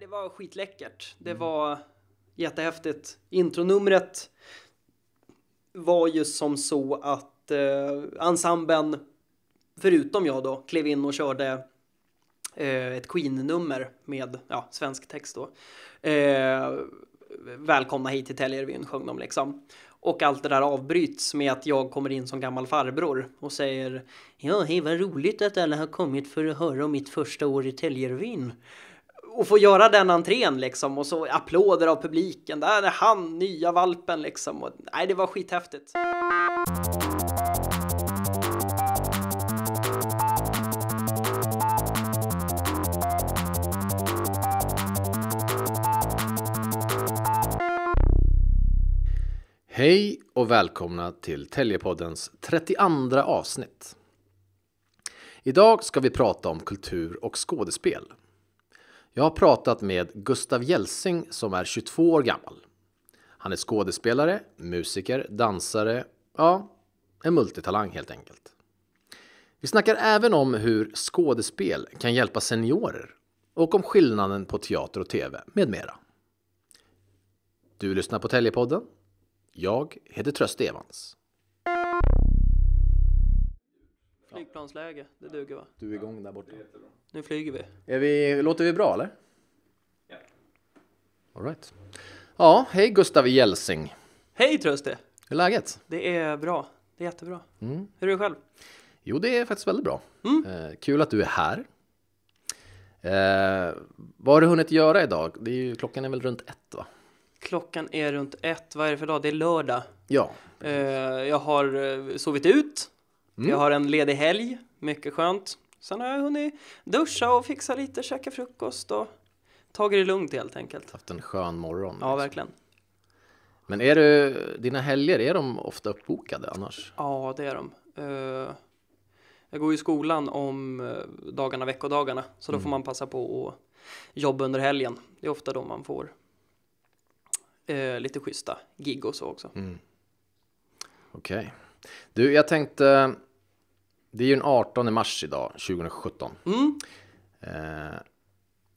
Det var skitläckert. Det mm. var jättehäftigt. Intronumret var ju som så att eh, ensemblen, förutom jag då, klev in och körde eh, ett Queen-nummer med ja, svensk text då. Eh, Välkomna hit till Täljerevyn sjöng de liksom. Och allt det där avbryts med att jag kommer in som gammal farbror och säger Ja, hej vad roligt att alla har kommit för att höra om mitt första år i Täljerevyn och få göra den entrén liksom och så applåder av publiken. Där är han, nya valpen liksom. Och, nej, det var skithäftigt. Hej och välkomna till Täljepoddens 32 avsnitt. Idag ska vi prata om kultur och skådespel jag har pratat med Gustav Jelsing som är 22 år gammal. Han är skådespelare, musiker, dansare, ja, en multitalang helt enkelt. Vi snackar även om hur skådespel kan hjälpa seniorer och om skillnaden på teater och tv med mera. Du lyssnar på Täljepodden. Jag heter Tröst Evans. Flygplansläge, det duger va? Du är igång där borta nu flyger vi. Är vi. Låter vi bra eller? Ja. Alright. Ja, hej Gustav Gelsing. Hej Tröste! Hur är läget? Det är bra. Det är jättebra. Mm. Hur är det själv? Jo, det är faktiskt väldigt bra. Mm. Eh, kul att du är här. Eh, vad har du hunnit göra idag? Det är ju, klockan är väl runt ett, va? Klockan är runt ett. Vad är det för dag? Det är lördag. Ja. Eh, jag har eh, sovit ut. Mm. Jag har en ledig helg. Mycket skönt. Sen har jag hunnit duscha och fixa lite, käka frukost och tagit det lugnt helt enkelt. Haft en skön morgon. Ja, liksom. verkligen. Men är du, dina helger, är de ofta uppbokade annars? Ja, det är de. Eh, jag går ju i skolan om eh, dagarna, veckodagarna, så då mm. får man passa på att jobba under helgen. Det är ofta då man får eh, lite schyssta gig och så också. Mm. Okej. Okay. Du, jag tänkte det är ju den 18 mars idag, 2017. Mm. Eh,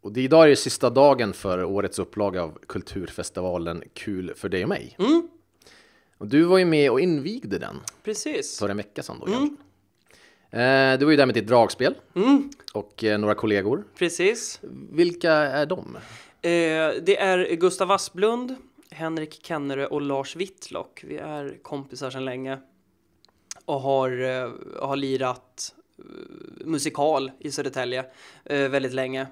och det, idag är det sista dagen för årets upplaga av kulturfestivalen Kul för dig och mig. Mm. Och du var ju med och invigde den. Precis. För en vecka sedan då mm. eh, Du var ju där med ditt dragspel mm. och eh, några kollegor. Precis. Vilka är de? Eh, det är Gustav Asplund, Henrik Kennerö och Lars Wittlock. Vi är kompisar sedan länge och har, eh, har lirat eh, musikal i Södertälje eh, väldigt länge.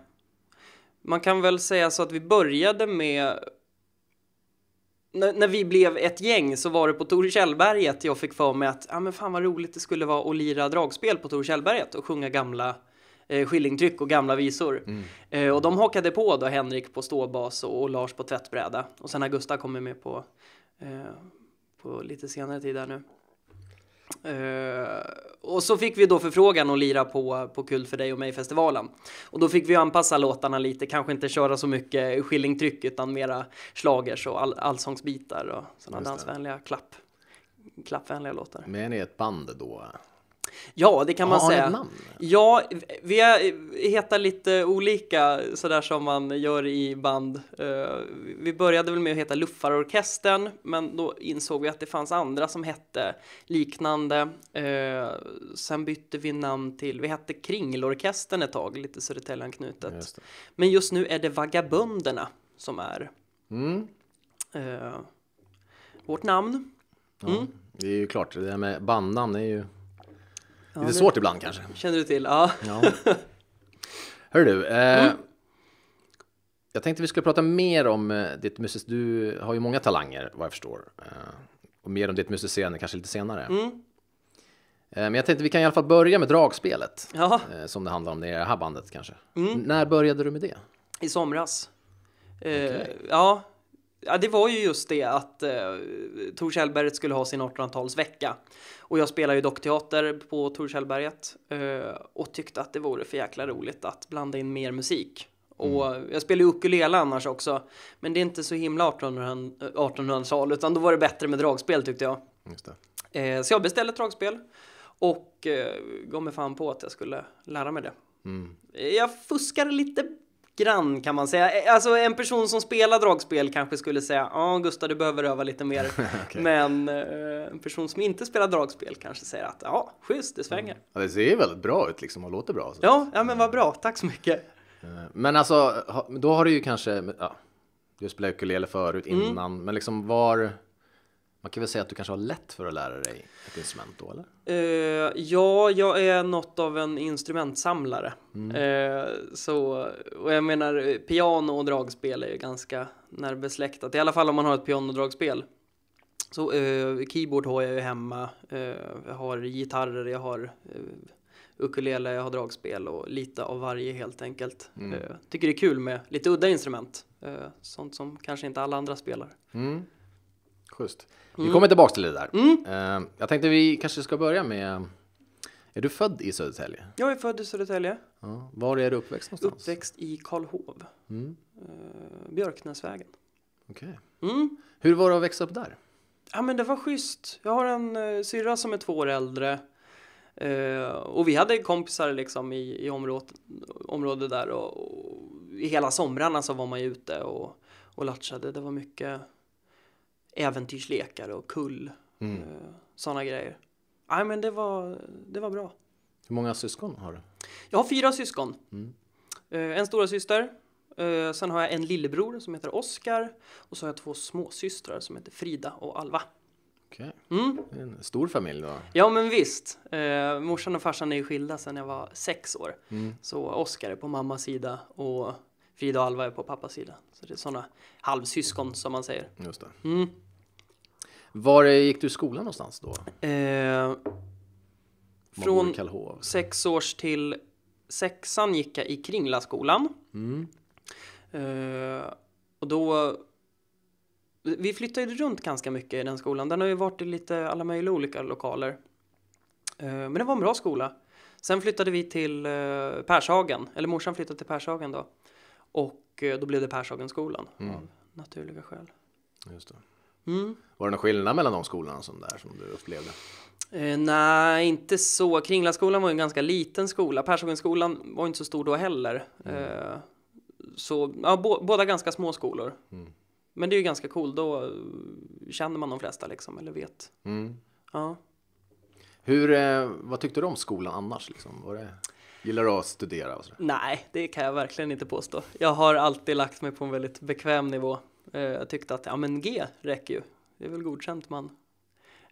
Man kan väl säga så att vi började med när, vi blev ett gäng så var det på Tor Kjellberget jag fick för mig att ja ah, men fan vad roligt det skulle vara att lira dragspel på Tor Kjellberget och sjunga gamla eh, skillingtryck och gamla visor. Mm. Eh, och de hakade på då Henrik på ståbas och, och Lars på tvättbräda och sen Augusta kommer med på, eh, på lite senare tid där nu. Uh, och så fick vi då förfrågan att lira på, på Kul för dig och mig-festivalen. Och då fick vi anpassa låtarna lite, kanske inte köra så mycket skillingtryck utan mera slagers och all, allsångsbitar och sådana dansvänliga klapp, klappvänliga låtar. Men är ett band då? Ja, det kan man har säga. Ett namn? Ja, vi heter lite olika sådär som man gör i band. Eh, vi började väl med att heta Luffarorkestern, men då insåg vi att det fanns andra som hette liknande. Eh, sen bytte vi namn till, vi hette Kringelorkestern ett tag, lite Södertäljeanknutet. men just nu är det Vagabönderna som är mm. Eh, vårt namn. Mm. Ja, det är ju klart, det där med bandnamn är ju ja, lite svårt ibland kanske. Känner du till, ja. ja. Hör du, eh, mm. jag tänkte vi skulle prata mer om eh, ditt musik. Du har ju många talanger vad jag förstår. Eh, och mer om ditt musicerande kanske lite senare. Mm. Eh, men jag tänkte vi kan i alla fall börja med dragspelet. Jaha. Eh, som det handlar om i det här bandet kanske. Mm. När började du med det? I somras. Okay. Ja, Ja, det var ju just det att eh, Tor Kjellberget skulle ha sin 1800-talsvecka. Och jag spelar ju dockteater på Tor Kjellberget eh, och tyckte att det vore för jäkla roligt att blanda in mer musik. Mm. Och jag spelar ju ukulele annars också, men det är inte så himla 1800-tal, utan då var det bättre med dragspel tyckte jag. Eh, så jag beställde ett dragspel och eh, gav mig fan på att jag skulle lära mig det. Mm. Jag fuskade lite grann kan man säga. Eh, alltså en person som spelar dragspel kanske skulle säga ja oh, Gustav du behöver öva lite mer. okay. Men eh, en person som inte spelar dragspel kanske säger att ja schysst det svänger. Mm. Ja, det ser väldigt bra ut liksom och låter bra. Så. Ja, ja men vad bra, tack så mycket. Eh, men alltså då har du ju kanske, ja, du spelade ukulele förut mm. innan, mm. men liksom var man kan väl säga att du kanske har lätt för att lära dig ett instrument då eller? Uh, ja, jag är något av en instrumentsamlare. Mm. Uh, så, och jag menar piano och dragspel är ju ganska närbesläktat. I alla fall om man har ett piano och dragspel. Så uh, keyboard har jag ju hemma. jag har gitarrer, jag har ukulele, jag har dragspel och lite av varje helt enkelt. Mm. tycker det är kul med lite udda instrument. sånt som kanske inte alla andra spelar. Mm. Schysst. Mm. Vi kommer tillbaka till det där. Mm. Uh, jag tänkte vi kanske ska börja med... Är du född i Södertälje? Jag är född i Södertälje. Uh, var är du uppväxt någonstans? Uppväxt i Karlhov. Mm. Uh, Björknäsvägen. Okej. Okay. Mm. Hur var det att växa upp där? Ja men det var schysst. Jag har en uh, syrra som är två år äldre. Uh, och vi hade kompisar liksom i, i området, området där och, och i hela somrarna så var man ute och, och latchade. Det var mycket äventyrslekar och kull. Mm. Eh, Sådana grejer. Nej men det var, det var bra. Hur många syskon har du? Jag har fyra syskon. Mm. Eh, en stora syster. Eh, sen har jag en lillebror som heter Oskar. Och så har jag två småsystrar som heter Frida och Alva. Okej. Mm. En stor familj då? Ja, men visst. morsan och farsan är ju skilda sedan jag var sex år. Mm. Så Oskar är på mammas sida och Frida och Alva är på pappas sida. Så det är sådana halvsyskon som man säger. Just det. Mm. Var gick du i skolan någonstans då? Eh, från sex års till sexan gick jag i Kringlaskolan. Mm. Eh, och då... Vi flyttade runt ganska mycket i den skolan. Den har ju varit i lite alla möjliga olika lokaler. Eh, men det var en bra skola. Sen flyttade vi till eh, Pershagen, eller morsan flyttade till Pershagen då. Och eh, då blev det Pershagenskolan mm. av naturliga skäl. Just det. Mm. Var det någon skillnad mellan de skolorna som, där, som du upplevde? Eh, nej, inte så. Kringlaskolan var en ganska liten skola. Pershagenskolan var inte så stor då heller. Mm. Eh, så ja, bo, båda ganska små skolor. Mm. Men det är ju ganska coolt. Då eh, känner man de flesta liksom, eller vet. Mm. Ja. Hur, eh, vad tyckte du om skolan annars? Liksom? Var det... Gillar du att studera? Och Nej, det kan jag verkligen inte påstå. Jag har alltid lagt mig på en väldigt bekväm nivå. Eh, jag tyckte att ja, men G räcker ju. Det är väl godkänt man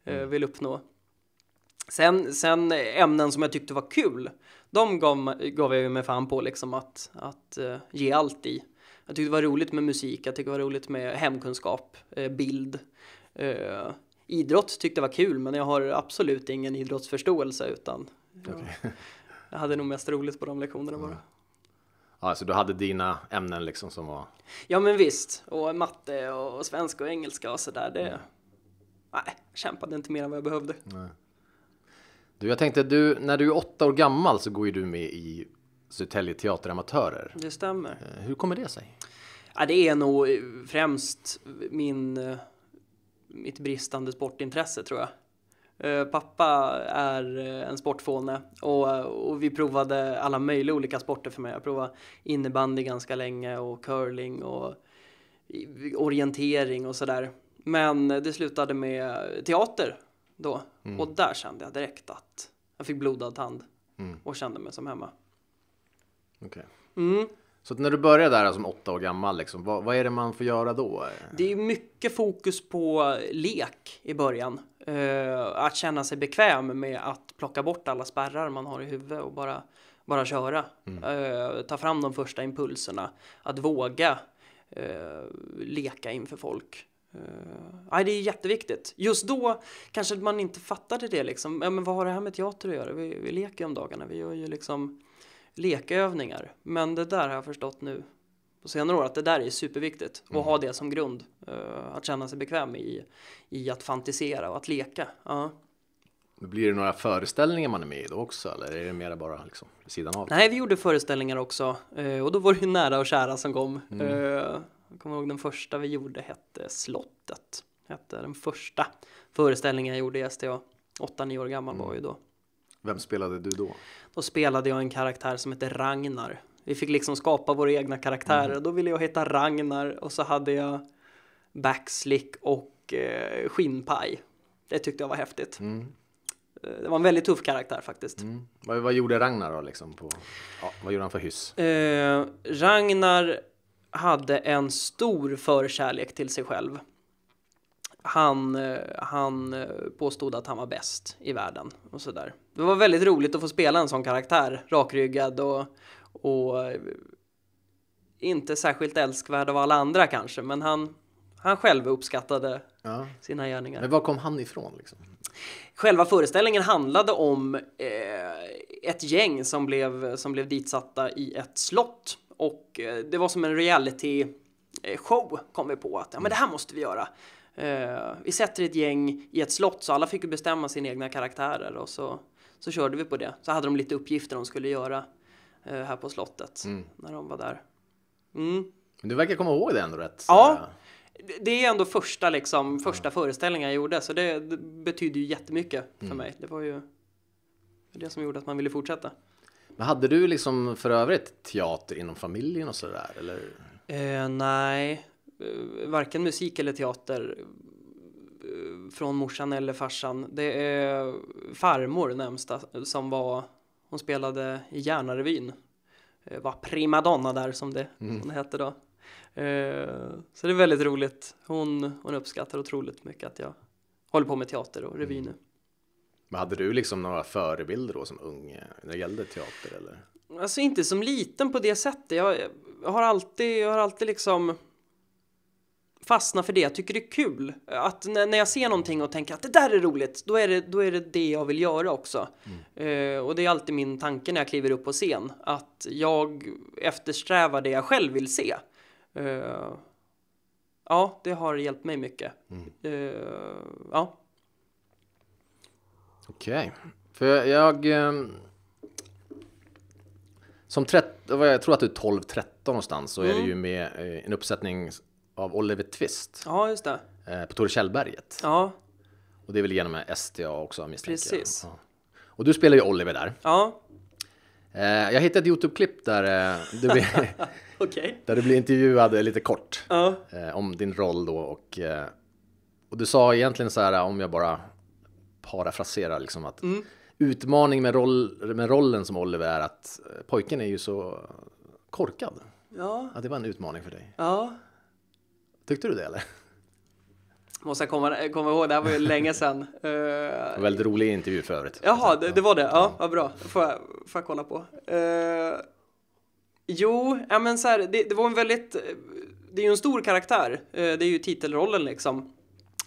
eh, mm. vill uppnå. Sen, sen ämnen som jag tyckte var kul, de gav, gav jag mig fan på liksom att, att eh, ge allt i. Jag tyckte det var roligt med musik, jag tyckte det var roligt med hemkunskap, bild. idrott tyckte jag var kul, men jag har absolut ingen idrottsförståelse utan okay jag hade nog mest roligt på de lektionerna bara. Ja, så alltså, du hade dina ämnen liksom som var? Ja, men visst. Och matte och svenska och engelska och sådär. Det... Mm. Nej, kämpade inte mer än vad jag behövde. Nej. Du, jag tänkte, du, när du är åtta år gammal så går ju du med i Södertälje Teateramatörer. Det stämmer. Eh, hur kommer det sig? Ja, det är nog eh, främst min, eh, mitt bristande sportintresse tror jag. Eh, pappa är eh, en sportfåne och, eh, och, vi provade alla möjliga olika sporter för mig. Jag provade innebandy ganska länge och curling och orientering och sådär. Men det slutade med teater då mm. och där kände jag direkt att jag fick blodad tand mm. och kände mig som hemma. Okay. Mm. Så när du började där som åtta år gammal, liksom, vad, vad, är det man får göra då? Det är mycket fokus på lek i början. Eh, att känna sig bekväm med att plocka bort alla spärrar man har i huvudet och bara, bara köra. Mm. Eh, ta fram de första impulserna. Att våga eh, leka inför folk. Uh, det är jätteviktigt. Just då kanske man inte fattade det liksom. Ja, men vad har det här med teater att göra? Vi, vi leker ju om dagarna. Vi gör ju liksom lekövningar. Men det där har jag förstått nu senare år att det där är superviktigt och mm. ha det som grund. Uh, att känna sig bekväm i, i att fantisera och att leka. Uh. Blir det några föreställningar man är med i då också eller är det mera bara liksom sidan av? Nej, vi gjorde föreställningar också eh, och då var det ju nära och kära som kom. Mm. Eh, jag kommer ihåg den första vi gjorde hette Slottet. Hette den första föreställningen jag gjorde i STA. Åtta, nio år gammal mm. var jag ju då. Vem spelade du då? Då spelade jag en karaktär som hette Ragnar vi fick liksom skapa våra egna karaktärer. Mm. Då ville jag heta Ragnar och så hade jag backslick och eh, skinnpaj. Det tyckte jag var häftigt. Mm. Eh, det var en väldigt tuff karaktär faktiskt. Mm. Vad, vad, gjorde Ragnar då liksom? På, ja, vad gjorde han för hyss? Eh, Ragnar hade en stor förkärlek till sig själv. Han, eh, han eh, påstod att han var bäst i världen och sådär. Det var väldigt roligt att få spela en sån karaktär, rakryggad och och eh, inte särskilt älskvärd av alla andra kanske, men han, han själv uppskattade ja. sina gärningar. Men var kom han ifrån? Liksom? Själva föreställningen handlade om eh, ett gäng som blev, som blev ditsatta i ett slott och eh, det var som en reality eh, show kom vi på att ja, men det här måste vi göra. Eh, vi sätter ett gäng i ett slott så alla fick bestämma sina egna karaktärer och så, så körde vi på det. Så hade de lite uppgifter de skulle göra Eh, här på slottet mm. när de var där. Mm. Du verkar komma ihåg det ändå rätt. Ja, det är ändå första, liksom, första mm. föreställningen jag gjorde så det, det betyder ju jättemycket för mm. mig. Det var ju det som gjorde att man ville fortsätta. Men hade du liksom för övrigt teater inom familjen och sådär? Eller? Eh, nej, eh, varken musik eller teater eh, från morsan eller farsan. Det är farmor närmsta som var hon spelade i Järnarevyn. Eh, var primadonna där som det, mm. hon hette då. Eh, så det är väldigt roligt. Hon, hon uppskattar otroligt mycket att jag håller på med teater och revy mm. nu. Men hade du liksom några förebilder då som ung eh, när det gällde teater eller? Alltså inte som liten på det sättet. Jag, jag har alltid, jag har alltid liksom fastna för det jag tycker det är kul. Att när jag ser någonting och tänker att det där är roligt, då är det då är det, det jag vill göra också. Mm. Eh, och det är alltid min tanke när jag kliver upp på scen, att jag eftersträvar det jag själv vill se. Eh, ja, det har hjälpt mig mycket. Mm. Eh, ja. Okej, okay. för jag... Eh, som 13, jag tror att du är 12-13 någonstans så mm. är det ju med eh, en uppsättning av Oliver Twist. Ja, just det. Eh, på Tore Kjellberget. Ja. Och det är väl genom STA också misstänker jag. Precis. Ja. Och du spelar ju Oliver där. Ja. Eh, jag hittade ett Youtube-klipp där, du blir, okay. där du blir intervjuad lite kort ja. Eh, om din roll då och, och du sa egentligen så här om jag bara parafraserar liksom att mm. utmaning med, roll, med rollen som Oliver är att pojken är ju så korkad. Ja. Att det var en utmaning för dig. Ja. Tyckte du det eller? Måste jag komma, komma ihåg, det här var ju länge sedan. Uh, väldigt rolig intervju för övrigt. Jaha, det, det var det. Ja, mm. vad bra. Får jag, får jag kolla på. Uh, jo, ja, men så här, det, det, var en väldigt... Det är ju en stor karaktär. Uh, det är ju titelrollen liksom.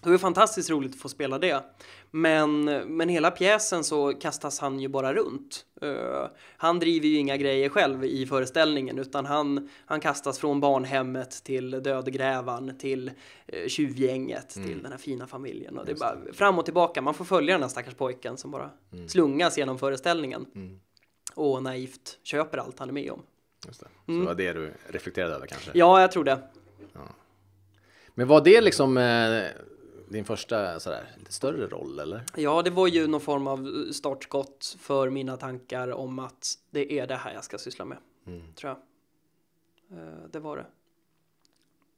Det var fantastiskt roligt att få spela det. Men, men hela pjäsen så kastas han ju bara runt. Eh, han driver ju inga grejer själv i föreställningen utan han, han kastas från barnhemmet till dödgrävan till eh, tjuvgänget mm. till den här fina familjen. Och det är bara fram och tillbaka. Man får följa den här stackars pojken som bara mm. slungas genom föreställningen. Mm. Och naivt köper allt han är med om. Just det. Så mm. det var det du reflekterade över kanske? Ja, jag tror det. Ja. Men var det liksom eh din första sådär, lite större roll eller? Ja, det var ju någon form av startskott för mina tankar om att det är det här jag ska syssla med. Mm. Tror jag. Eh, det var det.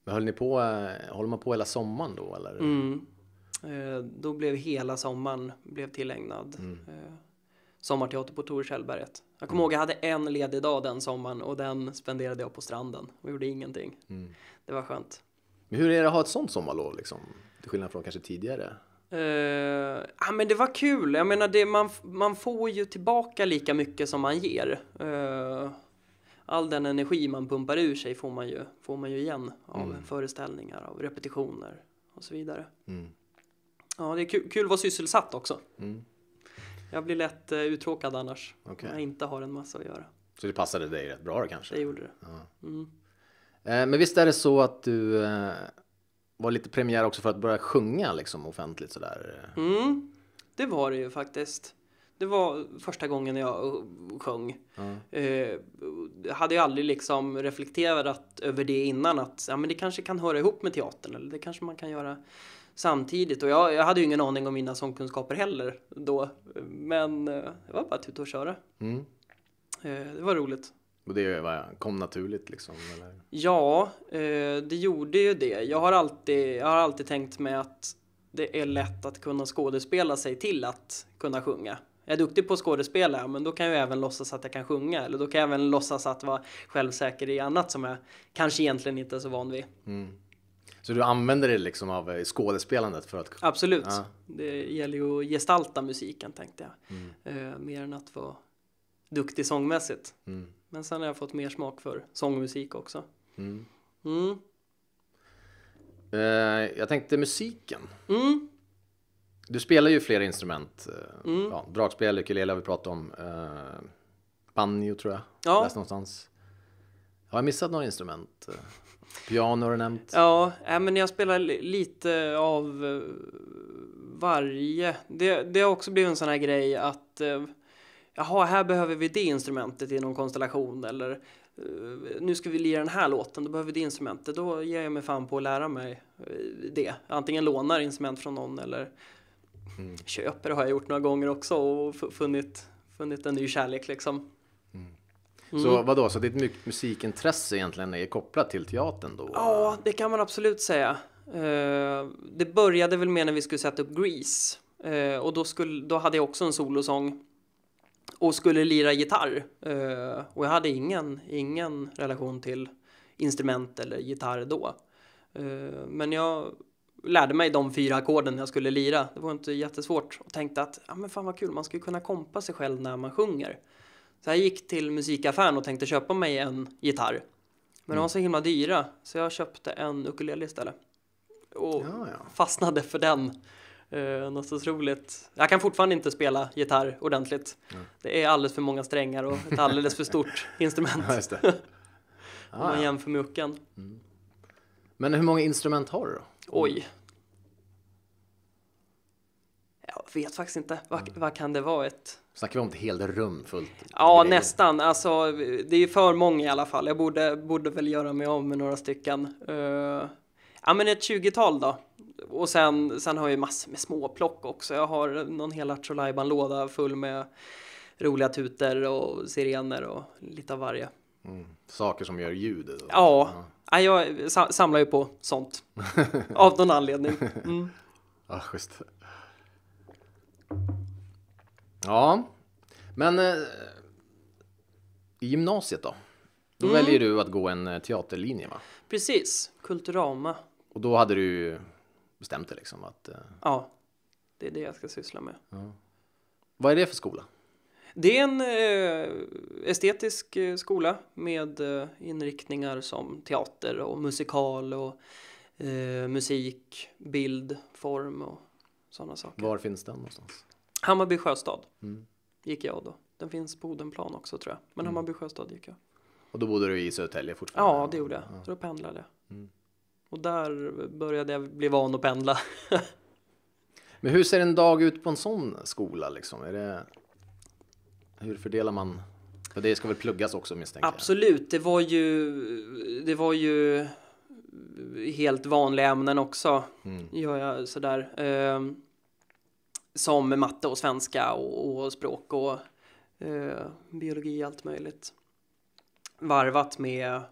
Men höll ni på, eh, håller man på hela sommaren då eller? Mm. Eh, då blev hela sommaren blev tillägnad mm. sommarteater på Torshällberget. Jag kommer mm. ihåg jag hade en ledig dag den sommaren och den spenderade jag på stranden och gjorde ingenting. Mm. Det var skönt. Men hur är det att ha ett sånt sommarlov liksom? Till skillnad från kanske tidigare? Uh, eh, ja, ah, men det var kul. Jag menar, det, man, man får ju tillbaka lika mycket som man ger. Uh, all den energi man pumpar ur sig får man ju, får man ju igen av mm. föreställningar, av repetitioner och så vidare. Mm. Ja, det är kul, kul att vara sysselsatt också. Mm. Jag blir lätt uh, uttråkad annars okay. om jag inte har en massa att göra. Så det passade dig rätt bra då kanske? Det gjorde det. Ja. Mm. Men visst är det så att du var lite premiär också för att börja sjunga liksom offentligt sådär. Mm, det var det ju faktiskt. Det var första gången jag uh, sjöng. Mm. Eh, hade jag aldrig liksom reflekterat över det innan att ja, men det kanske kan höra ihop med teatern eller det kanske man kan göra samtidigt. Och jag, jag hade ju ingen aning om mina sångkunskaper heller då. Men eh, det var bara att ut och köra. Mm. Eh, det var roligt. Och det kom naturligt liksom? Eller? Ja, eh, det gjorde ju det. Jag har, alltid, jag har alltid tänkt mig att det är lätt att kunna skådespela sig till att kunna sjunga. Jag är duktig på att skådespela, men då kan jag även låtsas att jag kan sjunga. Eller då kan jag även låtsas att vara självsäker i annat som jag kanske egentligen inte är så van vid. Mm. Så du använder det liksom av eh, skådespelandet för att? Absolut. Ja. Det gäller ju att gestalta musiken tänkte jag. Mm. Eh, mer än att vara duktig sångmässigt. Mm. Men sen har jag fått mer smak för sång och musik också. Mm. Mm. Eh, jag tänkte musiken. Mm. Du spelar ju flera instrument. Eh, mm. Ja, dragspel, ukulele har vi pratat om. Eh, banjo tror jag. Ja. Läst någonstans. Har jag missat några instrument? Eh, piano har du nämnt. Ja, äh, men jag spelar lite av eh, varje. Det, det har också blivit en sån här grej att jaha, här behöver vi det instrumentet i någon konstellation eller eh, nu ska vi lira den här låten, då behöver vi det instrumentet. Då ger jag mig fan på att lära mig eh, det. Antingen lånar instrument från någon eller mm. köper, har jag gjort några gånger också och funnit, funnit en ny kärlek liksom. Mm. mm. Så vadå, så ditt musikintresse egentligen är kopplat till teatern då? Ja, det kan man absolut säga. Eh, det började väl med när vi skulle sätta upp Grease och då, skulle, då hade jag också en solosång och skulle lira gitarr. Eh, och jag hade ingen, ingen relation till instrument eller gitarr då. Eh, men jag lärde mig de fyra ackorden jag skulle lira. Det var inte jättesvårt och tänkte att ja, men fan vad kul, man skulle kunna kompa sig själv när man sjunger. Så jag gick till musikaffären och tänkte köpa mig en gitarr. Men mm. de var mm. så himla dyra så jag köpte en ukulele istället. Och ja, ja. fastnade för den Uh, något otroligt. Jag kan fortfarande inte spela gitarr ordentligt. Mm. Det är alldeles för många strängar och ett alldeles för stort instrument. Ah, ja, ah, Om man jämför med ucken. Mm. Men hur många instrument har du då? Oj. Jag vet faktiskt inte. Vad, mm. vad kan det vara? Ett... Snackar vi om ett helt rum fullt? Ja, grejer. nästan. Alltså, det är för många i alla fall. Jag borde, borde väl göra mig av med några stycken. Uh, ja, men ett 20-tal då och sen, sen har jag ju massor med småplock också. Jag har någon hel Laiban-låda full med roliga tuter och sirener och lite av varje. Mm. Saker som gör ljudet? Ja. ja, jag samlar ju på sånt av någon anledning. Mm. Ja, schysst. Ja, men eh, i gymnasiet då? Då mm. väljer du att gå en eh, teaterlinje va? Precis, Kulturama. Och då hade du bestämt dig liksom att... Eh... Ja, det är det jag ska syssla med. Ja. Vad är det för skola? Det är en eh, estetisk eh, skola med eh, inriktningar som teater och musikal och eh, musik, bild, form och sådana saker. Var finns den någonstans? Hammarby sjöstad mm. gick jag då. Den finns på Odenplan också tror jag. Men mm. Hammarby sjöstad gick jag. Och då bodde du i Södertälje fortfarande? Ja, det gjorde jag. Ja. Så då pendlade jag. Mm. Och där började jag bli van att pendla. Men hur ser en dag ut på en sån skola liksom? Är det... Hur fördelar man? För det ska väl pluggas också misstänker jag? Absolut, det var ju, det var ju helt vanliga ämnen också. Mm. Gör jag sådär. Eh, som matte och svenska och, och språk och eh, biologi och allt möjligt. Varvat med eh,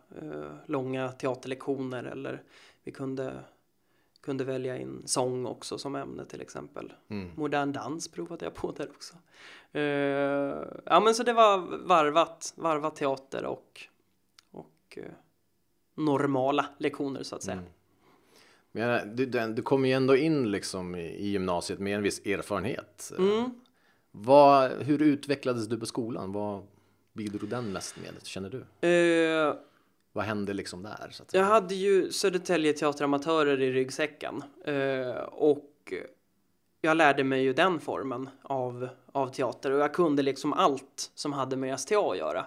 långa teaterlektioner eller vi kunde, kunde välja in sång också som ämne till exempel. Mm. Modern dans provade jag på där också. Uh, ja men så det var varvat, varvat teater och, och uh, normala lektioner så att säga. Mm. Men du, du kommer ju ändå in liksom i gymnasiet med en viss erfarenhet. Mm. Vad, hur utvecklades du på skolan? Vad bidrog den mest med, känner du? Uh, vad hände liksom där? Så att... Jag hade ju Södertälje teateramatörer i ryggsäcken eh, och jag lärde mig ju den formen av, av teater och jag kunde liksom allt som hade med STA att göra.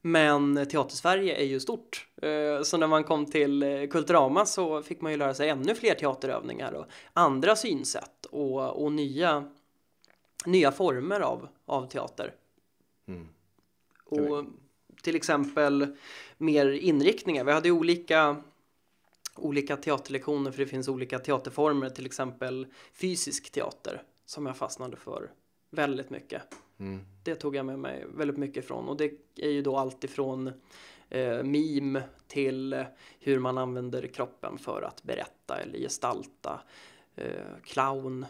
Men Teatersverige är ju stort, eh, så när man kom till eh, Kulturama så fick man ju lära sig ännu fler teaterövningar och andra synsätt och, och nya, nya former av, av teater. Mm. Och till exempel mer inriktningar. Vi hade olika olika teaterlektioner för det finns olika teaterformer, till exempel fysisk teater som jag fastnade för väldigt mycket. Mm. Det tog jag med mig väldigt mycket ifrån och det är ju då allt ifrån eh, mim till hur man använder kroppen för att berätta eller gestalta. Eh, clown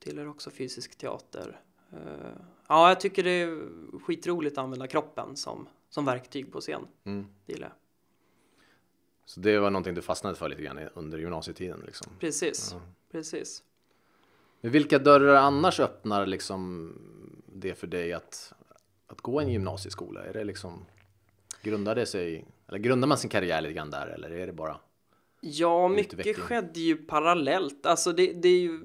tillhör också fysisk teater. Eh, ja, jag tycker det är skitroligt att använda kroppen som, som verktyg på scen. Mm. Det gillar jag. Så det var någonting du fastnade för lite grann under gymnasietiden? Liksom. Precis, mm. precis. Men vilka dörrar annars öppnar liksom det för dig att, att gå en gymnasieskola? Är det liksom, grundar, det sig, eller grundar man sin karriär lite grann där eller är det bara? Ja, mycket utveckling? skedde ju parallellt. Alltså det, det, är, ju,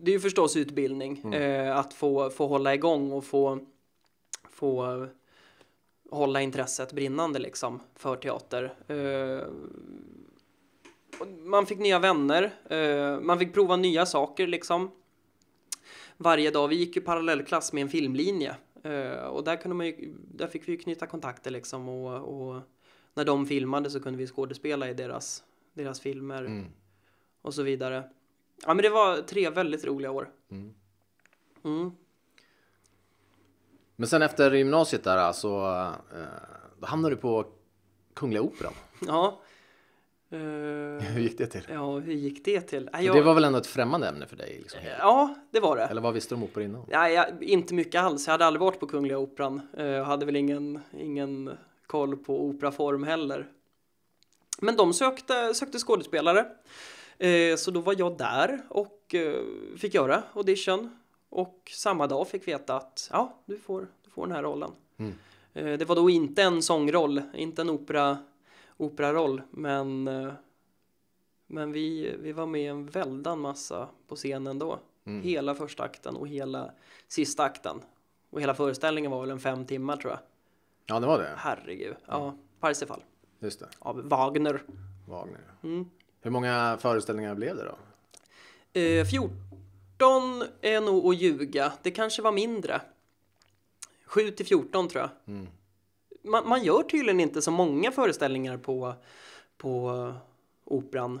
det är ju förstås utbildning, mm. eh, att få, få hålla igång och få, få hålla intresset brinnande liksom för teater. Eh, man fick nya vänner, eh, man fick prova nya saker liksom. Varje dag, vi gick ju parallellklass med en filmlinje eh, och där, kunde man ju, där fick vi ju knyta kontakter liksom och, och, när de filmade så kunde vi skådespela i deras, deras filmer mm. och så vidare. Ja men det var tre väldigt roliga år. Mm. Mm. Men sen efter gymnasiet där så alltså, eh, hamnade du på Kungliga Operan. Ja. Uh, hur gick det till? Ja, hur gick det till? Jag, det var väl ändå ett främmande ämne för dig? Liksom. Eh, ja, det var det. Eller vad visste du om opera innan? Ja, jag, inte mycket alls. Jag hade aldrig varit på Kungliga Operan. Jag eh, hade väl ingen, ingen koll på operaform heller. Men de sökte, sökte skådespelare. Eh, så då var jag där och fick göra audition och samma dag fick veta att ja, du får, du får den här rollen. Mm. Eh, det var då inte en sångroll, inte en opera, operaroll, men, eh, men vi, vi var med en väldan massa på scenen då. Mm. Hela första akten och hela sista akten. Och hela föreställningen var väl en fem timmar tror jag. Ja, det var det. Herregud. Ja, mm. Parsifal. Just det. Av Wagner. Wagner, mm. Hur många föreställningar blev det då? Eh, 14 14 är nog att ljuga. Det kanske var mindre. 7 till 14 tror jag. Mm. Man, man, gör tydligen inte så många föreställningar på, på operan.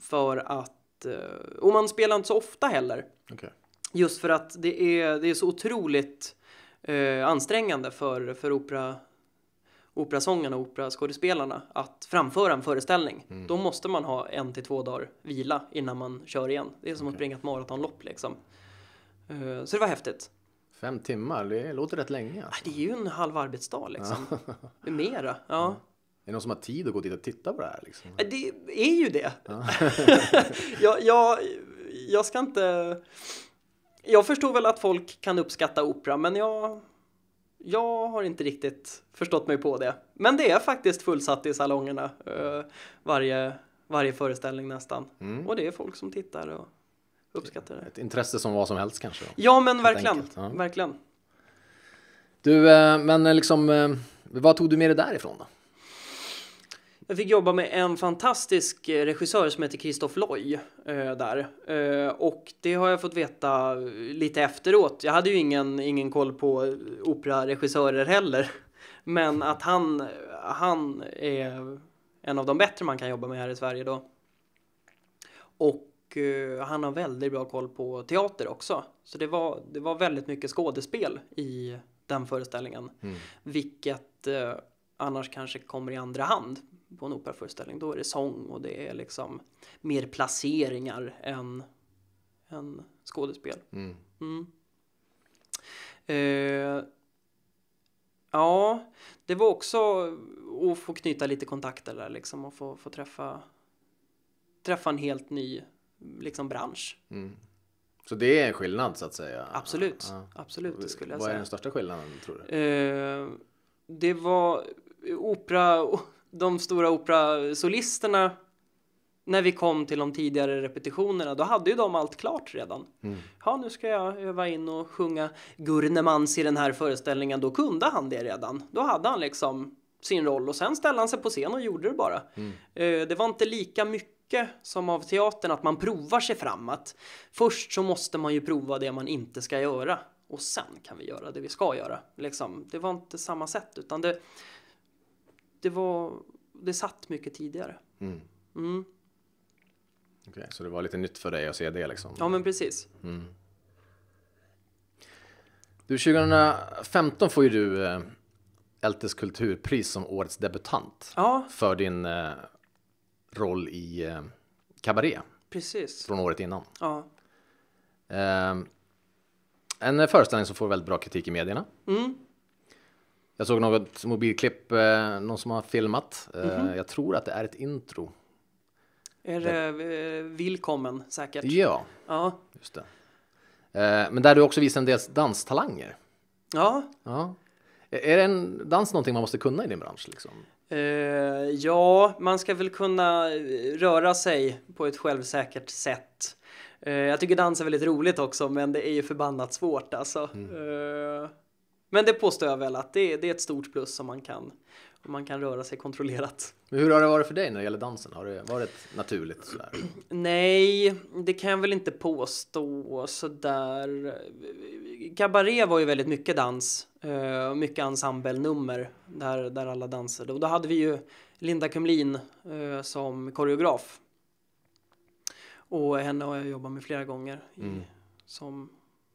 För att, eh, och man spelar inte så ofta heller. Okay. Just för att det är, det är så otroligt eh, ansträngande för, för opera operasångarna och operaskådespelarna att framföra en föreställning. Mm. Då måste man ha en till två dagar vila innan man kör igen. Det är som okay. att springa ett maratonlopp liksom. Uh, så det var häftigt. Fem timmar, det låter rätt länge. Alltså. Det är ju en halv arbetsdag liksom. Ja. Mera. Ja. Mm. Är det någon som har tid att gå dit och titta på det här? Liksom? Det är ju det. jag, jag, jag ska inte... Jag förstår väl att folk kan uppskatta opera, men jag jag har inte riktigt förstått mig på det. Men det är faktiskt fullsatt i salongerna eh, varje, varje föreställning nästan. Mm. Och det är folk som tittar och uppskattar det. Ett intresse som vad som helst kanske? Ja, men verkligen. Ja. verkligen. Du, eh, men liksom, eh, vad tog du med dig därifrån då? Jag fick jobba med en fantastisk eh, regissör som heter Christophe Loy eh, där. Eh, och det har jag fått veta lite efteråt. Jag hade ju ingen, ingen koll på operaregissörer heller. Men att han, han är en av de bättre man kan jobba med här i Sverige då. Och han har väldigt bra koll på teater också. Så det var, det var väldigt mycket skådespel i den föreställningen. Mm. Vilket annars kanske kommer i andra hand på en operaföreställning då är det sång och det är liksom mer placeringar än, än skådespel. Mm. Mm. Eh, ja, det var också att få knyta lite kontakter där liksom och få, få träffa, träffa en helt ny liksom, bransch. Mm. Så det är en skillnad så att säga? Absolut, ja. absolut det skulle jag Vad säga. Vad är den största skillnaden tror du? Eh, det var opera, de stora operasolisterna när vi kom till de tidigare repetitionerna, då hade ju de allt klart redan. Mm. Ja, nu ska jag öva in och sjunga Gurnemans i den här föreställningen. Då kunde han det redan. Då hade han liksom sin roll och sen ställde han sig på scen och gjorde det bara. Mm. Eh, det var inte lika mycket som av teatern att man provar sig framåt. Först så måste man ju prova det man inte ska göra och sen kan vi göra det vi ska göra. Liksom. Det var inte samma sätt utan det, det var, det satt mycket tidigare. Mm. Mm. Okay, så det var lite nytt för dig att se det liksom? Ja, men precis. Mm. Du, 2015 får ju du eh, Eltes kulturpris som årets debutant. Ja. För din eh, roll i eh, Cabaret. Precis. Från året innan. Ja. Eh, en föreställning som får väldigt bra kritik i medierna. Mm. Jag såg något mobilklipp, eh, någon som har filmat. Mm -hmm. Jag tror att det är ett intro. Är det eh, Willkommen säkert? Ja, ja. just det. Men där du också visar en del danstalanger. Ja. ja. Är en dans någonting man måste kunna i din bransch? Liksom? ja, man ska väl kunna röra sig på ett självsäkert sätt. jag tycker dans är väldigt roligt också, men det är ju förbannat svårt alltså. Mm. Men det påstår jag väl att det är, det är ett stort plus om man kan man kan röra sig kontrollerat. Men hur har det varit för dig när det gäller dansen? Har det varit naturligt sådär? Nej, det kan jag väl inte påstå sådär. Cabaret var ju väldigt mycket dans, eh, mycket ensemblenummer där, där alla dansade och då hade vi ju Linda Kumlin eh, som koreograf. Och henne har jag jobbat med flera gånger i, mm. som,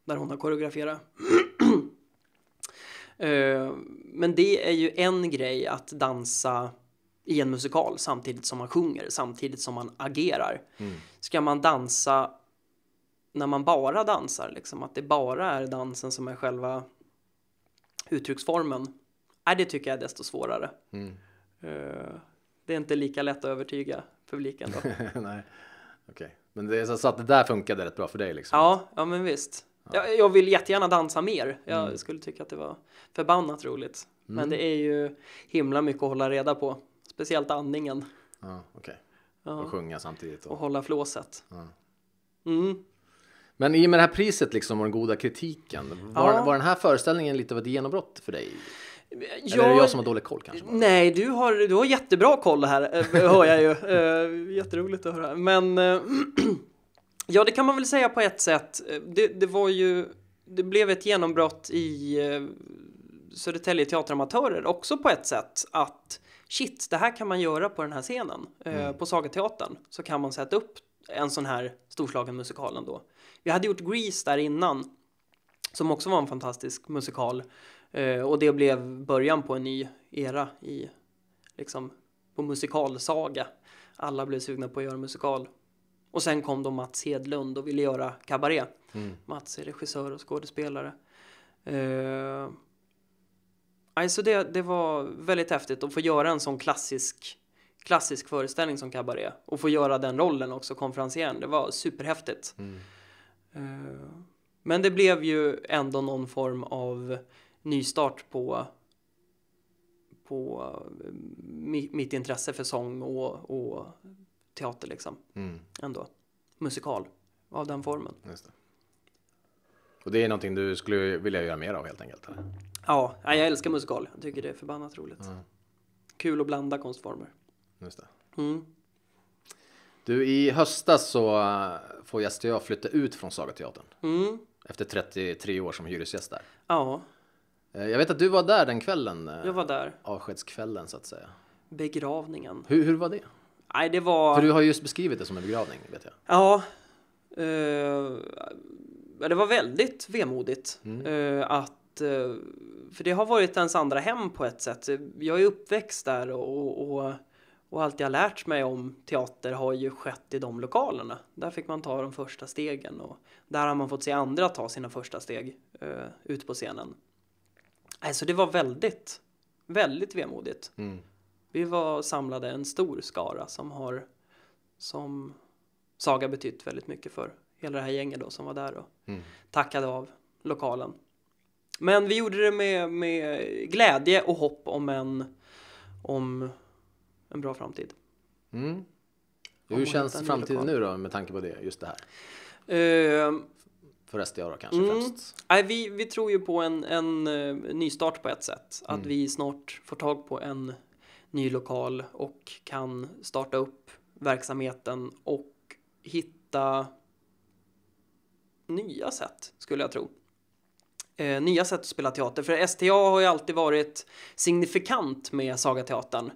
där hon har koreograferat. Eh, men det är ju en grej att dansa i en musikal samtidigt som man sjunger, samtidigt som man agerar. Mm. Ska man dansa när man bara dansar, liksom, att det bara är dansen som är själva uttrycksformen, äh, det tycker jag är desto svårare. Mm. Eh, det är inte lika lätt att övertyga publiken då. Nej, Okay. Men det är så att det där funkade rätt bra för dig liksom? Ja, ja men visst. Jag, jag vill jättegärna dansa mer. Jag mm. skulle tycka att det var förbannat roligt. Mm. Men det är ju himla mycket att hålla reda på. Speciellt andningen. Ja, okay. ja. Och sjunga samtidigt. Och, och hålla flåset. Ja. Mm. Men i och med det här priset liksom och den goda kritiken. Var, ja. var den här föreställningen lite av ett genombrott för dig? Jag, Eller är det jag som har dålig koll kanske? Bara? Nej, du har, du har jättebra koll här, eh, hör jag ju. Eh, jätteroligt att höra. Men eh, Ja, det kan man väl säga på ett sätt. Det, det var ju, det blev ett genombrott i eh, Södertälje teateramatörer också på ett sätt att shit, det här kan man göra på den här scenen. Eh, mm. på Sagateatern så kan man sätta upp en sån här storslagen musikal ändå. Vi hade gjort Grease där innan som också var en fantastisk musikal eh, och det blev början på en ny era i liksom på musikalsaga. Alla blev sugna på att göra musikal och sen kom då Mats Hedlund och ville göra Cabaret. Mm. Mats är regissör och skådespelare. Uh, alltså det, det var väldigt häftigt att få göra en sån klassisk, klassisk föreställning som Cabaret. Och få göra den rollen också, konferencieren. Det var superhäftigt. Mm. Uh, men det blev ju ändå någon form av nystart på på eh, mitt intresse för sång och, och teater liksom. Mm. Ändå. Musikal av den formen. Just det. Och det är någonting du skulle vilja göra mer av helt enkelt? Eller? Ja, jag älskar musikal. Jag tycker det är förbannat roligt. Mm. Kul att blanda konstformer. Just det. Mm. Du, i höstas så äh, får Gäst jag flytta ut från Sagateatern. Mm. Efter 33 år som hyresgäst där. Ja. Äh, jag vet att du var där den kvällen. Äh, jag var där. Avskedskvällen så att säga. Begravningen. Hur, hur var det? Nej, det var... För du har just beskrivit det som en begravning, vet jag. Ja. Eh, det var väldigt vemodigt mm. eh, att... Eh, för det har varit ens andra hem på ett sätt. Jag är uppväxt där och, och, och allt jag lärt mig om teater har ju skett i de lokalerna. Där fick man ta de första stegen och där har man fått se andra ta sina första steg eh, ut på scenen. Alltså det var väldigt, väldigt vemodigt. Mm. Vi var samlade en stor skara som har som Saga betytt väldigt mycket för hela det här gänget då som var där och mm. tackade av lokalen. Men vi gjorde det med, med glädje och hopp om en, om en bra framtid. Mm. Hur känns framtiden nu då med tanke på det, just det här? Uh, för SDA då kanske mm, främst? Nej, vi, vi tror ju på en, en eh, nystart på ett sätt. Att mm. vi snart får tag på en ny lokal och kan starta upp verksamheten och hitta nya sätt skulle jag tro. Eh, nya sätt att spela teater, för STA har ju alltid varit signifikant med Sagateatern.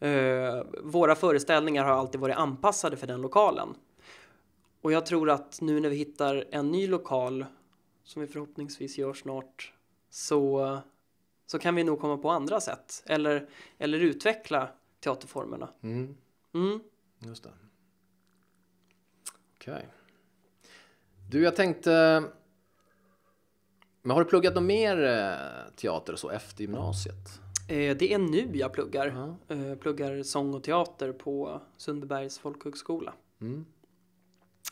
Eh, våra föreställningar har alltid varit anpassade för den lokalen. Och jag tror att nu när vi hittar en ny lokal, som vi förhoppningsvis gör snart, så så kan vi nog komma på andra sätt eller, eller utveckla teaterformerna. Mm. Mm. Just det. Okej. Okay. Du, jag tänkte... Men har du pluggat någon mer eh, teater och så efter gymnasiet? Eh, det är nu jag pluggar. Uh eh, -huh. Pluggar sång och teater på Sundbybergs folkhögskola. Mm.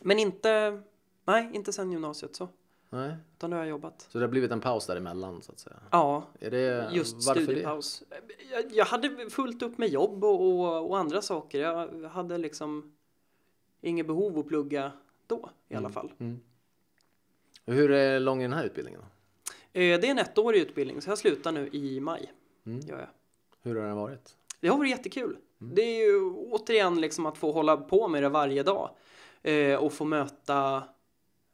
Men inte, nej, inte sen gymnasiet så. Nej. Utan nu har jag jobbat. Så det har blivit en paus däremellan så att säga? Ja, är det, just studiepaus. Det? Jag, jag hade fullt upp med jobb och, och, och, andra saker. Jag hade liksom inget behov att plugga då i alla mm. fall. Mm. Hur är lång är den här utbildningen? Eh, det är en ettårig utbildning så jag slutar nu i maj. Mm. Gör jag. Hur har den varit? Det har varit jättekul. Mm. Det är ju återigen liksom att få hålla på med det varje dag eh, och få möta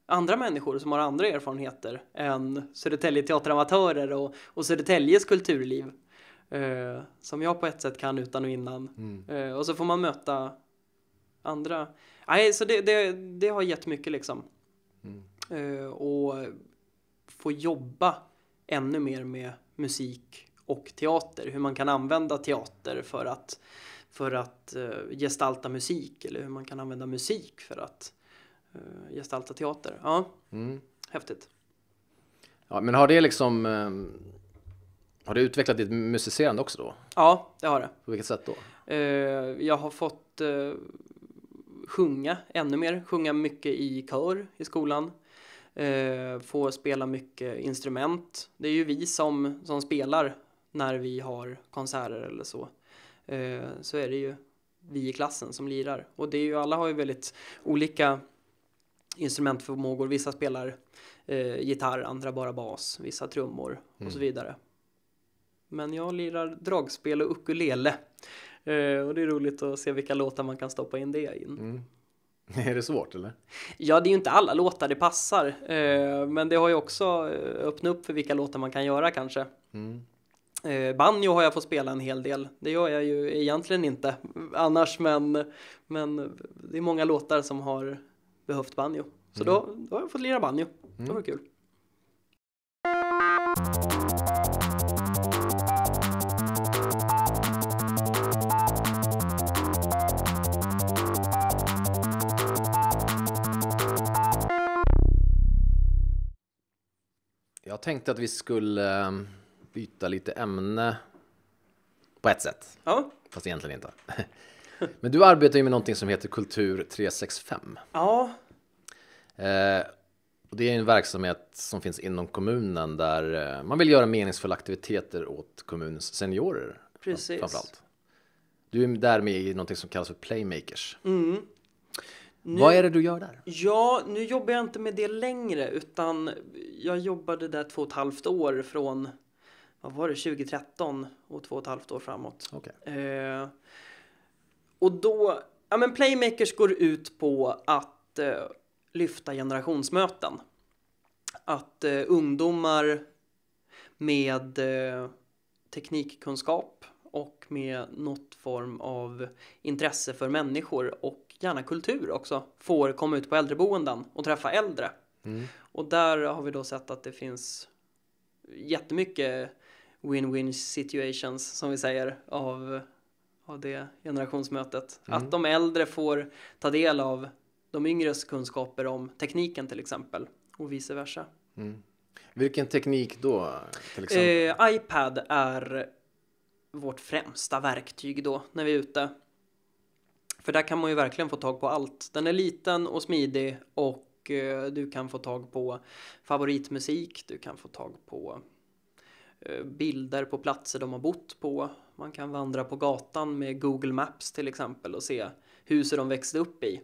andra människor som har andra erfarenheter än Södertälje teateramatörer och, och Södertäljes kulturliv. Eh, som jag på ett sätt kan utan och innan. Mm. Eh, och så får man möta andra. Nej, så det, det, det har gett mycket liksom. Mm. Eh, och få jobba ännu mer med musik och teater. Hur man kan använda teater för att, för att eh, gestalta musik eller hur man kan använda musik för att eh, gestalta teater. Ja, mm. häftigt. Ja, men har det liksom ehm, har det utvecklat ditt musicerande också då? Ja, det har det. På vilket sätt då? Eh, jag har fått eh, sjunga ännu mer, sjunga mycket i kör i skolan. Eh, få spela mycket instrument. Det är ju vi som, som spelar när vi har konserter eller så. Eh, så är det ju vi i klassen som lirar. Och det är ju, alla har ju väldigt olika instrumentförmågor. Vissa spelar eh, gitarr, andra bara bas, vissa trummor mm. och så mm. vidare. Men jag lirar dragspel och ukulele. Eh, och det är roligt att se vilka låtar man kan stoppa in det in. Mm. Är det svårt eller? Ja, det är ju inte alla låtar det passar. Eh, men det har ju också eh, öppnat upp för vilka låtar man kan göra kanske. Mm. Eh, banjo har jag fått spela en hel del. Det gör jag ju egentligen inte annars, men, men det är många låtar som har behövt banjo. Så mm. då, då har jag fått lira banjo. Mm. Det var mm. kul. Jag tänkte att vi skulle ehm, byta lite ämne på ett sätt. Ja. Fast egentligen inte. Men du arbetar ju med någonting som heter Kultur 365. Ja. Eh, och det är en verksamhet som finns inom kommunen där eh, man vill göra meningsfulla aktiviteter åt kommunens seniorer. Precis. Framförallt. Du är där med i någonting som kallas för Playmakers. Mm. Nu, Vad är det du gör där? Ja, nu jobbar jag inte med det längre utan jag jobbade där två och ett halvt år från vad var det, 2013 och två och ett halvt år framåt. Okay. Eh, och då, ja men Playmakers går ut på att eh, lyfta generationsmöten. Att eh, ungdomar med eh, teknikkunskap och med något form av intresse för människor och gärna kultur också får komma ut på äldreboenden och träffa äldre. Mm. Och där har vi då sett att det finns jättemycket win-win situations som vi säger av av det generationsmötet. Mm. Att de äldre får ta del av de yngres kunskaper om tekniken till exempel och vice versa. Mm. Vilken teknik då? Till exempel? Eh, iPad är vårt främsta verktyg då när vi är ute. För där kan man ju verkligen få tag på allt. Den är liten och smidig och eh, du kan få tag på favoritmusik, du kan få tag på Eh, bilder på platser de har bott på. Man kan vandra på gatan med Google Maps till exempel och se huset de växte upp i.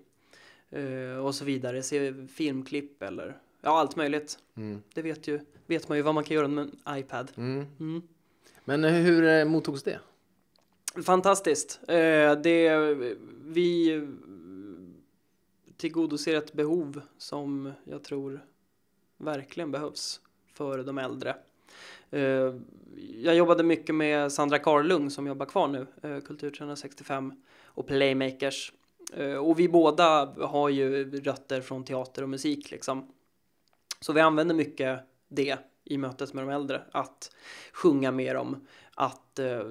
Eh, och så vidare, se filmklipp eller ja, allt möjligt. Mm. Det vet, ju, vet man ju vad man kan göra med en iPad. Mm. Mm. Men eh, hur mottogs det? Fantastiskt. Det, vi tillgodoser ett behov som jag tror verkligen behövs för de äldre. Eh, jag jobbade mycket med Sandra Karlung som jobbar kvar nu, eh, Kultur 365 och Playmakers. Eh, och vi båda har ju rötter från teater och musik liksom. Så vi använder mycket det i mötet med de äldre, att sjunga med dem, att eh,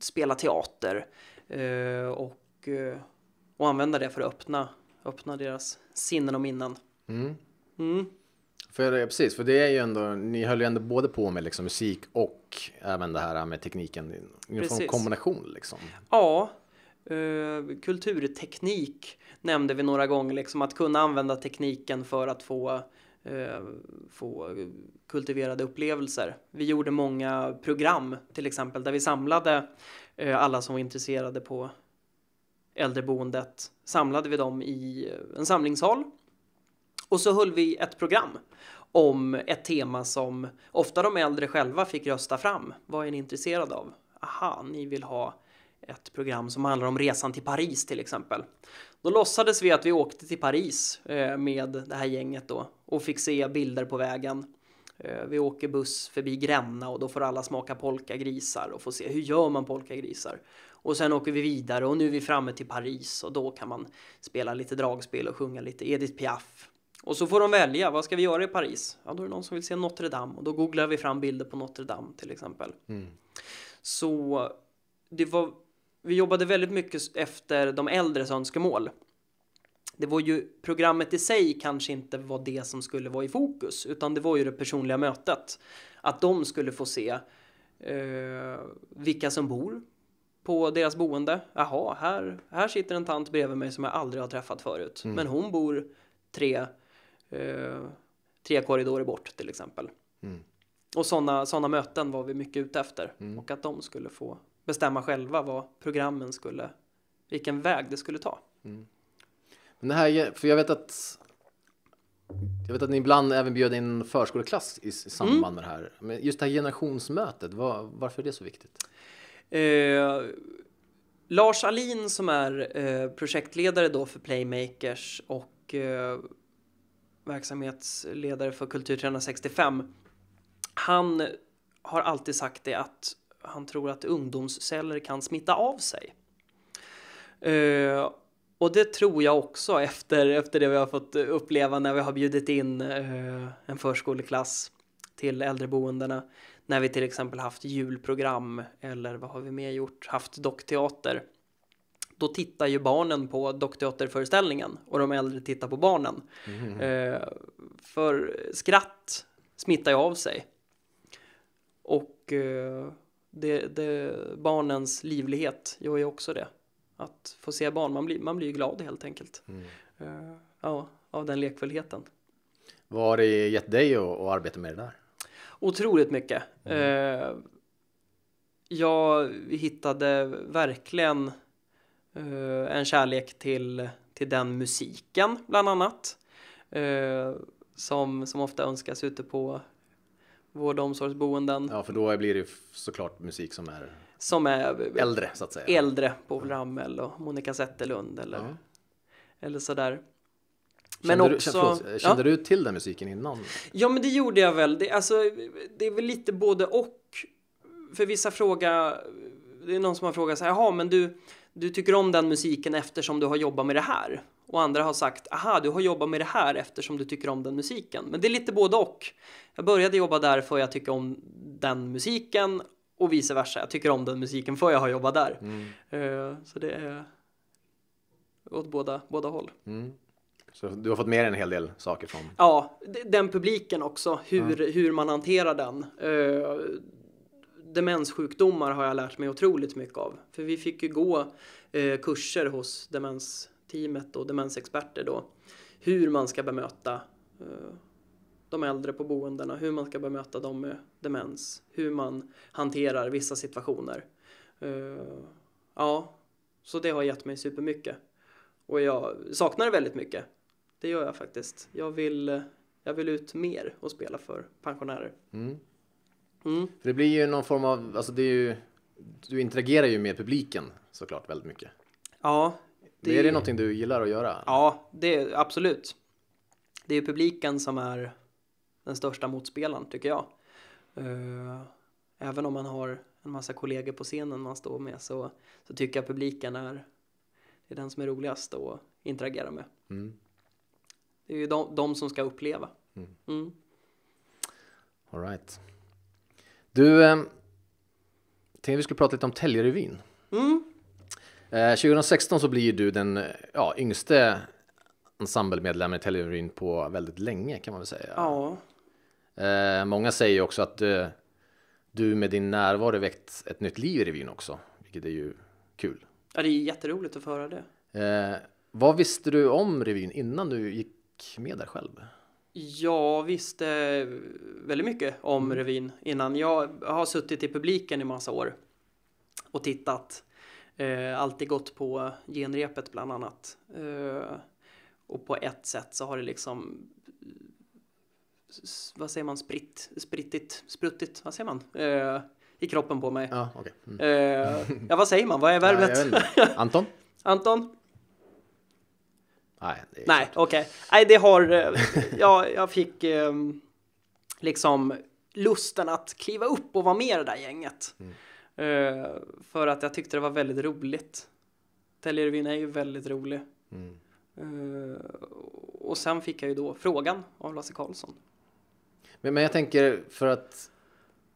spela teater eh, och, eh, och använda det för att öppna, öppna deras sinnen och minnen. Mm. Mm. För, eh, precis, för det är ju ändå, ni höll ju ändå både på med liksom musik och även det här med tekniken. En kombination liksom. Ja, Uh, kulturteknik nämnde vi några gånger, liksom att kunna använda tekniken för att få, uh, få kultiverade upplevelser. Vi gjorde många program till exempel där vi samlade uh, alla som var intresserade på äldreboendet, samlade vi dem i en samlingshal och så höll vi ett program om ett tema som ofta de äldre själva fick rösta fram. Vad är ni intresserade av? Aha, ni vill ha ett program som handlar om resan till Paris till exempel. Då låtsades vi att vi åkte till Paris eh, med det här gänget då och fick se bilder på vägen. Eh, vi åker buss förbi Gränna och då får alla smaka polkagrisar och få se hur gör man polkagrisar. Och sen åker vi vidare och nu är vi framme till Paris och då kan man spela lite dragspel och sjunga lite Edith Piaf och så får de välja, vad ska vi göra i Paris? Ja, då är det någon som vill se Notre Dame och då googlar vi fram bilder på Notre Dame till exempel. Mm. Så det var, vi jobbade väldigt mycket efter de äldres önskemål. Det var ju programmet i sig kanske inte var det som skulle vara i fokus, utan det var ju det personliga mötet. Att de skulle få se eh, vilka som bor på deras boende. Jaha, här, här sitter en tant bredvid mig som jag aldrig har träffat förut, mm. men hon bor tre Eh, tre korridorer bort till exempel. Mm. Och sådana såna möten var vi mycket ute efter mm. och att de skulle få bestämma själva vad programmen skulle, vilken väg det skulle ta. Mm. Men det här, för jag vet att jag vet att ni ibland även bjöd in förskoleklass i, i samband mm. med det här. Men just det här generationsmötet, var, varför är det så viktigt? Eh, Lars Alin som är eh, projektledare då för Playmakers och eh, verksamhetsledare för Kultur 365, han har alltid sagt det att han tror att ungdomsceller kan smitta av sig. Uh, och det tror jag också efter, efter det vi har fått uppleva när vi har bjudit in uh, en förskoleklass till äldreboendena. När vi till exempel haft julprogram eller vad har vi mer gjort? Haft dockteater då tittar ju barnen på dockteaterföreställningen och de äldre tittar på barnen. Mm. Eh, för skratt smittar ju av sig. Och eh, det, det, barnens livlighet gör ju också det. Att få se barn, man blir, man blir ju glad helt enkelt. Mm. Eh, ja, av den lekfullheten. Vad har det gett dig att, att arbeta med det där? Otroligt mycket. Mm. Eh, jag hittade verkligen Eh, en kärlek till, till den musiken bland annat eh, som, som ofta önskas ute på vård och omsorgsboenden. Ja, för då blir det såklart musik som är, som är äldre så att säga. Äldre, Povel Ramel och Monica Zetterlund eller, ja. eller sådär. Men kände också, du, förlåt, kände ja. du till den musiken innan? Ja, men det gjorde jag väl. Det, alltså, det är väl lite både och. För vissa fråga, det är någon som har frågat så här, jaha, men du, du tycker om den musiken eftersom du har jobbat med det här. Och andra har sagt, aha, du har jobbat med det här eftersom du tycker om den musiken. Men det är lite både och. Jag började jobba där för jag tycker om den musiken och vice versa. Jag tycker om den musiken för jag har jobbat där. Mm. Eh, så det är åt båda, båda håll. Mm. Så du har fått med dig en hel del saker från? Ja, den publiken också, hur, mm. hur man hanterar den. Eh, demenssjukdomar har jag lärt mig otroligt mycket av. För vi fick ju gå eh, kurser hos demensteamet och demensexperter då. Hur man ska bemöta eh, de äldre på boendena, hur man ska bemöta dem med demens, hur man hanterar vissa situationer. Eh, ja, så det har gett mig supermycket. Och jag saknar det väldigt mycket. Det gör jag faktiskt. Jag vill, eh, jag vill ut mer och spela för pensionärer. Mm. Mm. För det blir ju någon form av, alltså det är ju, du interagerar ju med publiken såklart väldigt mycket. Ja. Det... Är det någonting du gillar att göra? Ja, det är absolut. Det är ju publiken som är den största motspelaren tycker jag. Eh, även om man har en massa kollegor på scenen man står med så, så tycker jag publiken är, det är den som är roligast att interagera med. Mm. Det är ju de, de som ska uppleva. Mm. Mm. All right. Du, eh, tänkte vi skulle prata lite om Täljerevyn. Mm. Eh, 2016 så blir du den eh, ja, yngste ensemblemedlemmen i Täljerevyn på väldigt länge kan man väl säga. Ja. Eh, många säger också att du, eh, du med din närvaro väckt ett nytt liv i revyn också, vilket är ju kul. Ja, det är jätteroligt att få höra det. Eh, vad visste du om revyn innan du gick med där själv? Jag visste eh, väldigt mycket om mm. revyn innan. Jag har suttit i publiken i massa år och tittat. Eh, alltid gått på genrepet bland annat. Eh, och på ett sätt så har det liksom vad säger man, spritt, sprittigt, spruttigt, vad säger man? Eh, I kroppen på mig. Ja, okay. mm. eh, ja, vad säger man? Vad är verbet? Ja, Anton? Anton? Nej, okej. Okay. Nej, det har... Eh, ja, jag fick eh, liksom lusten att kliva upp och vara med i det där gänget. Mm. Eh, för att jag tyckte det var väldigt roligt. Tellervin är ju väldigt rolig. Mm. Eh, och sen fick jag ju då frågan av Lasse Karlsson. Men, men jag tänker för att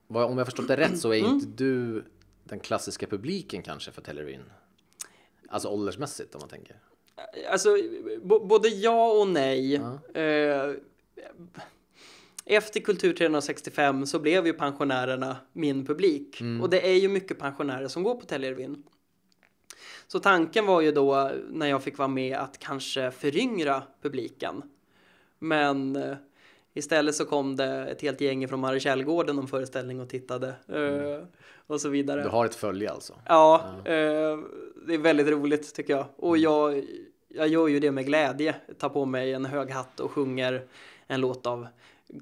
om jag förstått det rätt så är mm. inte du den klassiska publiken kanske för Tellervin? Alltså åldersmässigt om man tänker? Alltså, både ja och nej. Ja. Eh, efter Kultur 365 så blev ju pensionärerna min publik. Mm. Och det är ju mycket pensionärer som går på Tellervin. Så tanken var ju då när jag fick vara med att kanske föryngra publiken. Men eh, istället så kom det ett helt gäng från Marie om föreställning och tittade. Eh, mm och så vidare. Du har ett följe alltså? Ja, ja. Eh, det är väldigt roligt tycker jag. Och mm. jag, jag gör ju det med glädje, tar på mig en hög hatt och sjunger en låt av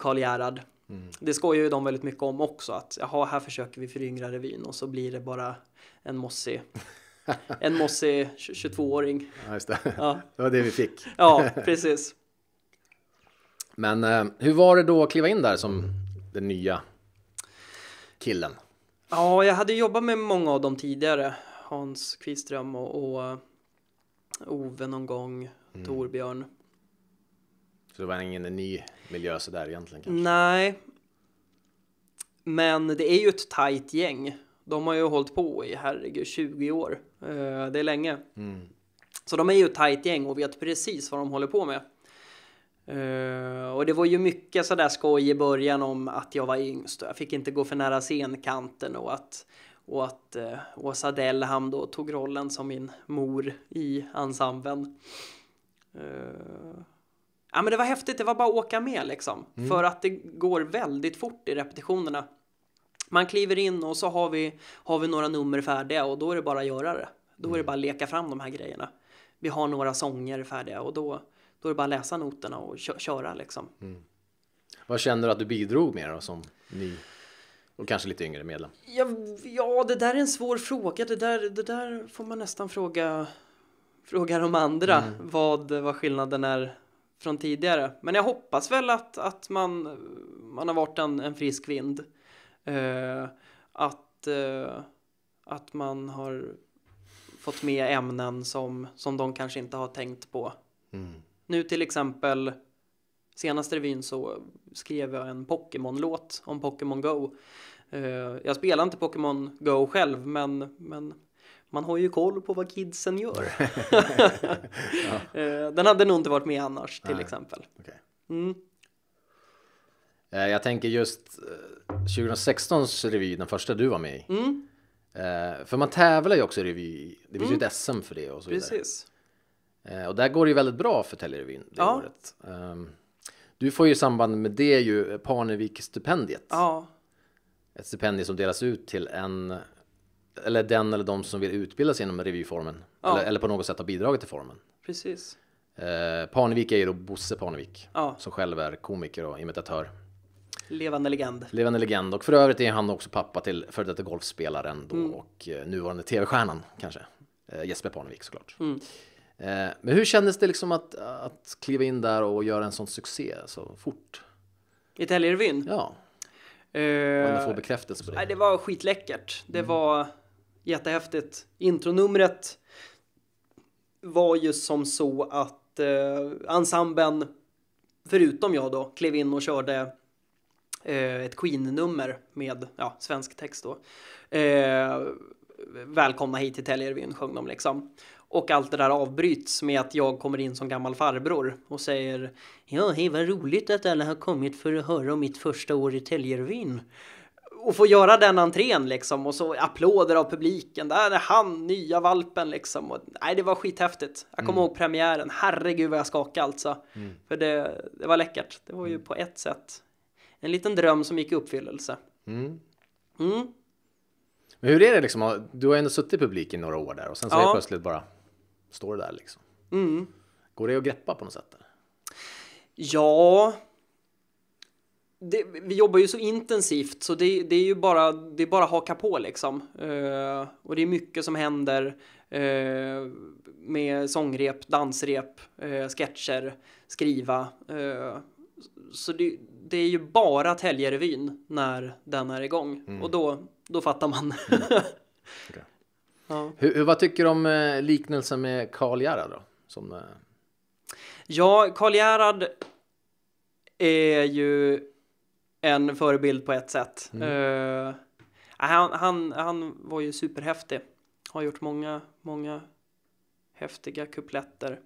Karl Gerhard. Mm. Det skojar ju de väldigt mycket om också, att jaha, här försöker vi föryngra revyn och så blir det bara en mossig en mossig 22-åring. Ja, just det. Ja. det var det vi fick. Ja, precis. Men eh, hur var det då att kliva in där som den nya killen? Ja, jag hade jobbat med många av dem tidigare. Hans Kviström och, och eh, Ove någon gång, mm. Torbjörn. Så det var ingen ny miljö sådär egentligen? Kanske? Nej. Men det är ju ett tajt gäng. De har ju hållit på i, herregud, 20 år. Eh, det är länge. Mm. Så de är ju ett tajt gäng och vet precis vad de håller på med. Eh, och det var ju mycket sådär skoj i början om att jag var yngst och jag fick inte gå för nära scenkanten och att, och att uh, Åsa Dellham då tog rollen som min mor i ensemblen. Uh, ja men det var häftigt, det var bara att åka med liksom. Mm. För att det går väldigt fort i repetitionerna. Man kliver in och så har vi, har vi några nummer färdiga och då är det bara att göra det. Då är det mm. bara att leka fram de här grejerna. Vi har några sånger färdiga och då då är det bara att läsa noterna och köra liksom. Mm. Vad känner du att du bidrog med då som ny och kanske lite yngre medlem? Ja, ja det där är en svår fråga. Det där, det där får man nästan fråga, fråga de andra mm. vad, vad skillnaden är från tidigare. Men jag hoppas väl att, att man, man har varit en, en frisk vind. Eh, att, eh, att man har fått med ämnen som, som de kanske inte har tänkt på. Mm. Nu till exempel senaste revyn så skrev jag en Pokémon-låt om Pokémon Go. Eh, jag spelar inte Pokémon Go själv men, men man har ju koll på vad kidsen gör. ja. Eh, den hade nog inte varit med annars till Nej. exempel. Okay. Mm. Eh, jag tänker just 2016s revy, den första du var med i. Mm. För man tävlar ju också i revy. Det finns mm. ju ett SM för det och så vidare. Eh, och där går det ju väldigt bra för Tellurevyn det ja. året. Ehm, du får ju i samband med det ju Parnevik-stipendiet. Ja. Ett stipendium som delas ut till en eller den eller de som vill utbilda sig inom revyformen ja. eller, eller, på något sätt har bidragit till formen. Precis. Eh, Parnevik är ju då Bosse Parnevik ja. som själv är komiker och imitatör. Levande legend. Levande legend och för övrigt är han också pappa till före detta golfspelaren då mm. och eh, nuvarande tv-stjärnan kanske. Eh, Jesper Parnevik såklart. Mm. Eh, men hur kändes det liksom att, att kliva in där och göra en sån succé så fort? I revyn Ja. Uh, få eh, bekräftelse på det. Nej, det var skitläckert. Det mm. var jättehäftigt. Intronumret var ju som så att eh, ensemblen, förutom jag då, klev in och körde eh, ett Queen-nummer med ja, svensk text då. Eh, Välkomna hit till Tellervyn sjöng de liksom. Och allt det där avbryts med att jag kommer in som gammal farbror och säger Ja, hej vad roligt att alla har kommit för att höra om mitt första år i Telgervin. Och få göra den entrén liksom och så applåder av publiken. Där är han, nya valpen liksom. Och, nej, det var skithäftigt. Jag kommer mm. ihåg premiären. Herregud vad jag skakade alltså. Mm. För det, det, var läckert. Det var ju mm. på ett sätt en liten dröm som gick i uppfyllelse. Mm. mm. Men hur är det liksom? Du har ändå suttit i publiken några år där och sen så ja. är det plötsligt bara står det där liksom. Mm. Går det att greppa på något sätt? Ja. Det, vi jobbar ju så intensivt så det, det, är ju bara, det är bara haka på liksom. Uh, och det är mycket som händer uh, med sångrep, dansrep, uh, sketcher, skriva. så det, det, är ju bara Täljerevyn när den är igång mm. och då, då fattar man. mm. okay. Ja. Hur, vad tycker du om eh, liknelsen med Karl Gerhard då? Som, eh, Ja, Karl Gerhard är ju en förebild på ett sätt. Mm. Uh, han, han, han var ju superhäftig. Har gjort många, många häftiga kupletter.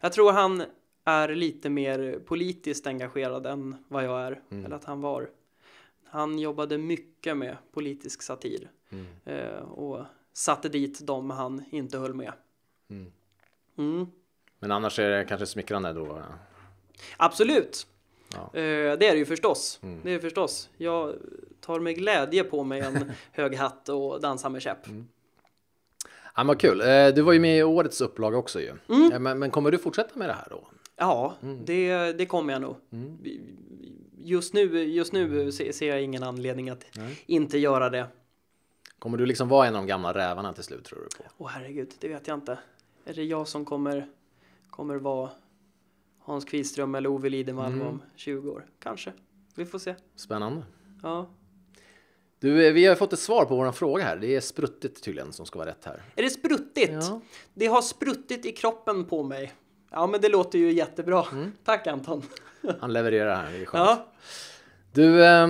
Jag tror han är lite mer politiskt engagerad än vad jag är, mm. eller att han var. Han jobbade mycket med politisk satir mm. uh, och satte dit de han inte höll med. Mm. Mm. Men annars är det kanske smickrande då? Absolut. Ja. Eh, det är det ju förstås. Mm. Det är det förstås. Jag tar med glädje på mig en hög hatt och dansar med käpp. Mm. Ja, kul. Eh, du var ju med i årets upplaga också ju. Mm. Men, men, kommer du fortsätta med det här då? Ja, mm. det, det kommer jag nog. Mm. Just nu, just nu mm. ser jag ingen anledning att Nej. inte göra det. Kommer du liksom vara en av de gamla rävarna till slut tror du? på? Åh oh, herregud, det vet jag inte. Är det jag som kommer, kommer vara Hans Kviström eller Ove Lidemalm mm. om 20 år? Kanske. Vi får se. Spännande. Ja. Du, eh, vi har fått ett svar på vår fråga här. Det är spruttigt tydligen som ska vara rätt här. Är det spruttigt? Ja. Det har spruttit i kroppen på mig. Ja, men det låter ju jättebra. Mm. Tack Anton. Han levererar här, det är skönt. Ja. Du, eh,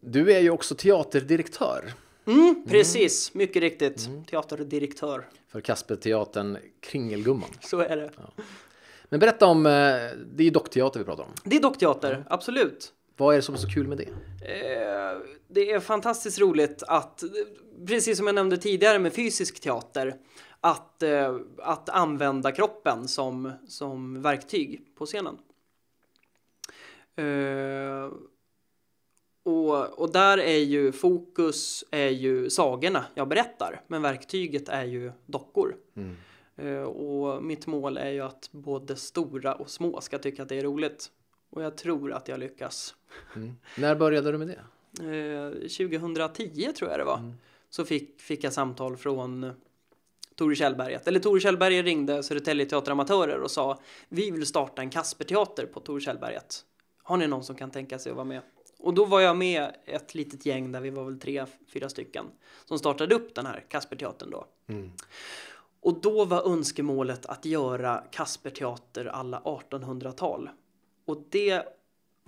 du är ju också teaterdirektör. Mm, mm, precis, mm. mycket riktigt. Mm. Teaterdirektör. För Kasperteatern Kringelgumman. Så är det. Ja. Men berätta om, eh, det är ju dockteater vi pratar om. Det är dockteater, mm. absolut. Vad är det som är så kul med det? Eh, det är fantastiskt roligt att, precis som jag nämnde tidigare med fysisk teater, att, eh, att använda kroppen som, som verktyg på scenen. Och, och där är ju fokus är ju sagorna jag berättar, men verktyget är ju dockor. Mm. Eh, och mitt mål är ju att både stora och små ska tycka att det är roligt. Och jag tror att jag lyckas. Mm. När började du med det? 2010 eh, tror jag det var. Mm. Så fick, fick jag samtal från Tore Kjellberget. Eller Tore Kjellberget ringde Södertälje Teateramatörer och sa Vi vill starta en Kasperteater på Tore Kjellberget. Har ni någon som kan tänka sig att vara med? Och då var jag med ett litet gäng där vi var väl tre, fyra stycken som startade upp den här Kasperteatern då. Mm. Och då var önskemålet att göra Kasperteater alla 1800-tal. Och det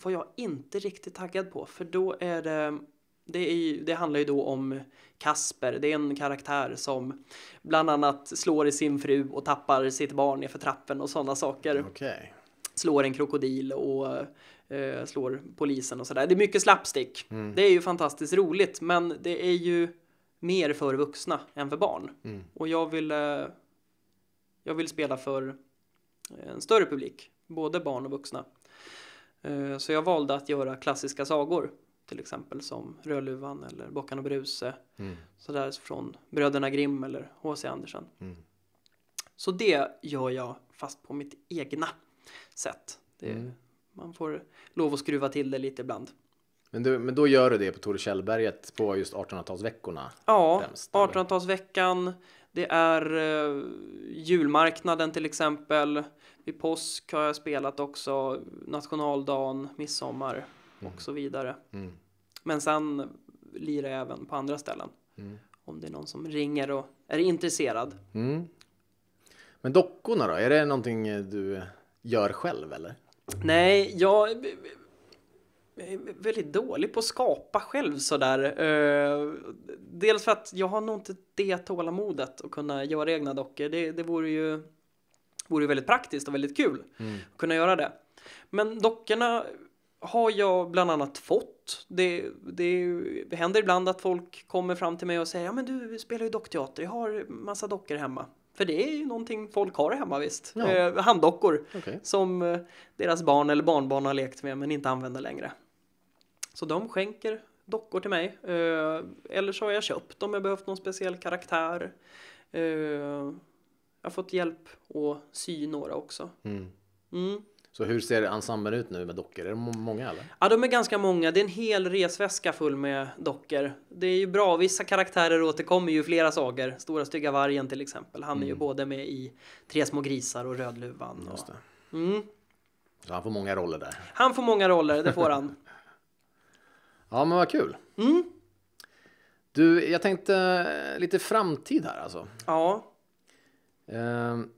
var jag inte riktigt taggad på för då är det det, är, det, handlar ju då om Kasper, det är en karaktär som bland annat slår i sin fru och tappar sitt barn för trappen och sådana saker. Okay. Slår en krokodil och eh, slår polisen och sådär. Det är mycket slapstick. Mm. Det är ju fantastiskt roligt, men det är ju mer för vuxna än för barn. Mm. Och jag vill, eh, jag vill spela för eh, en större publik, både barn och vuxna. Eh, så jag valde att göra klassiska sagor, till exempel som Rödluvan eller Bockan och Bruse, mm. sådär från Bröderna Grimm eller H.C. Andersen. Mm. Så det gör jag fast på mitt egna sätt. Det, mm man får lov att skruva till det lite ibland. Men, du, men då gör du det på Tore Kjellberget på just 1800-talsveckorna? Ja, 1800-talsveckan. Det är eh, julmarknaden till exempel. Vid påsk har jag spelat också nationaldagen, midsommar mm. och så vidare. Mm. Men sen lirar jag även på andra ställen. Mm. Om det är någon som ringer och är intresserad. Mm. Men dockorna då? Är det någonting eh, du eh, gör själv eller? Nej, jag är väldigt dålig på att skapa själv sådär. Eh, dels för att jag har nog inte det tålamodet att kunna göra egna dockor. Det, det vore ju vore väldigt praktiskt och väldigt kul mm. att kunna göra det. Men dockorna har jag bland annat fått. Det, det, händer ibland att folk kommer fram till mig och säger ja men du spelar ju dockteater, jag har massa dockor hemma. För det är ju någonting folk har hemma visst. Ja. Eh, handdockor okay. som eh, deras barn eller barnbarn har lekt med men inte använder längre. Så de skänker dockor till mig. Eh, eller så har jag köpt dem om jag behövt någon speciell karaktär. Eh, jag har fått hjälp att sy några också. Mm. Mm. Så hur ser ensemblen ut nu med dockor? Är de många eller? Ja, de är ganska många. Det är en hel resväska full med dockor. Det är ju bra. Vissa karaktärer återkommer ju flera sagor. Stora stygga vargen till exempel. Han är mm. ju både med i Tre små grisar och Rödluvan. Just det. Mm. Så han får många roller där. Han får många roller, det får han. ja, men vad kul. Mm. Du, jag tänkte eh, lite framtid här alltså. Ja. Um,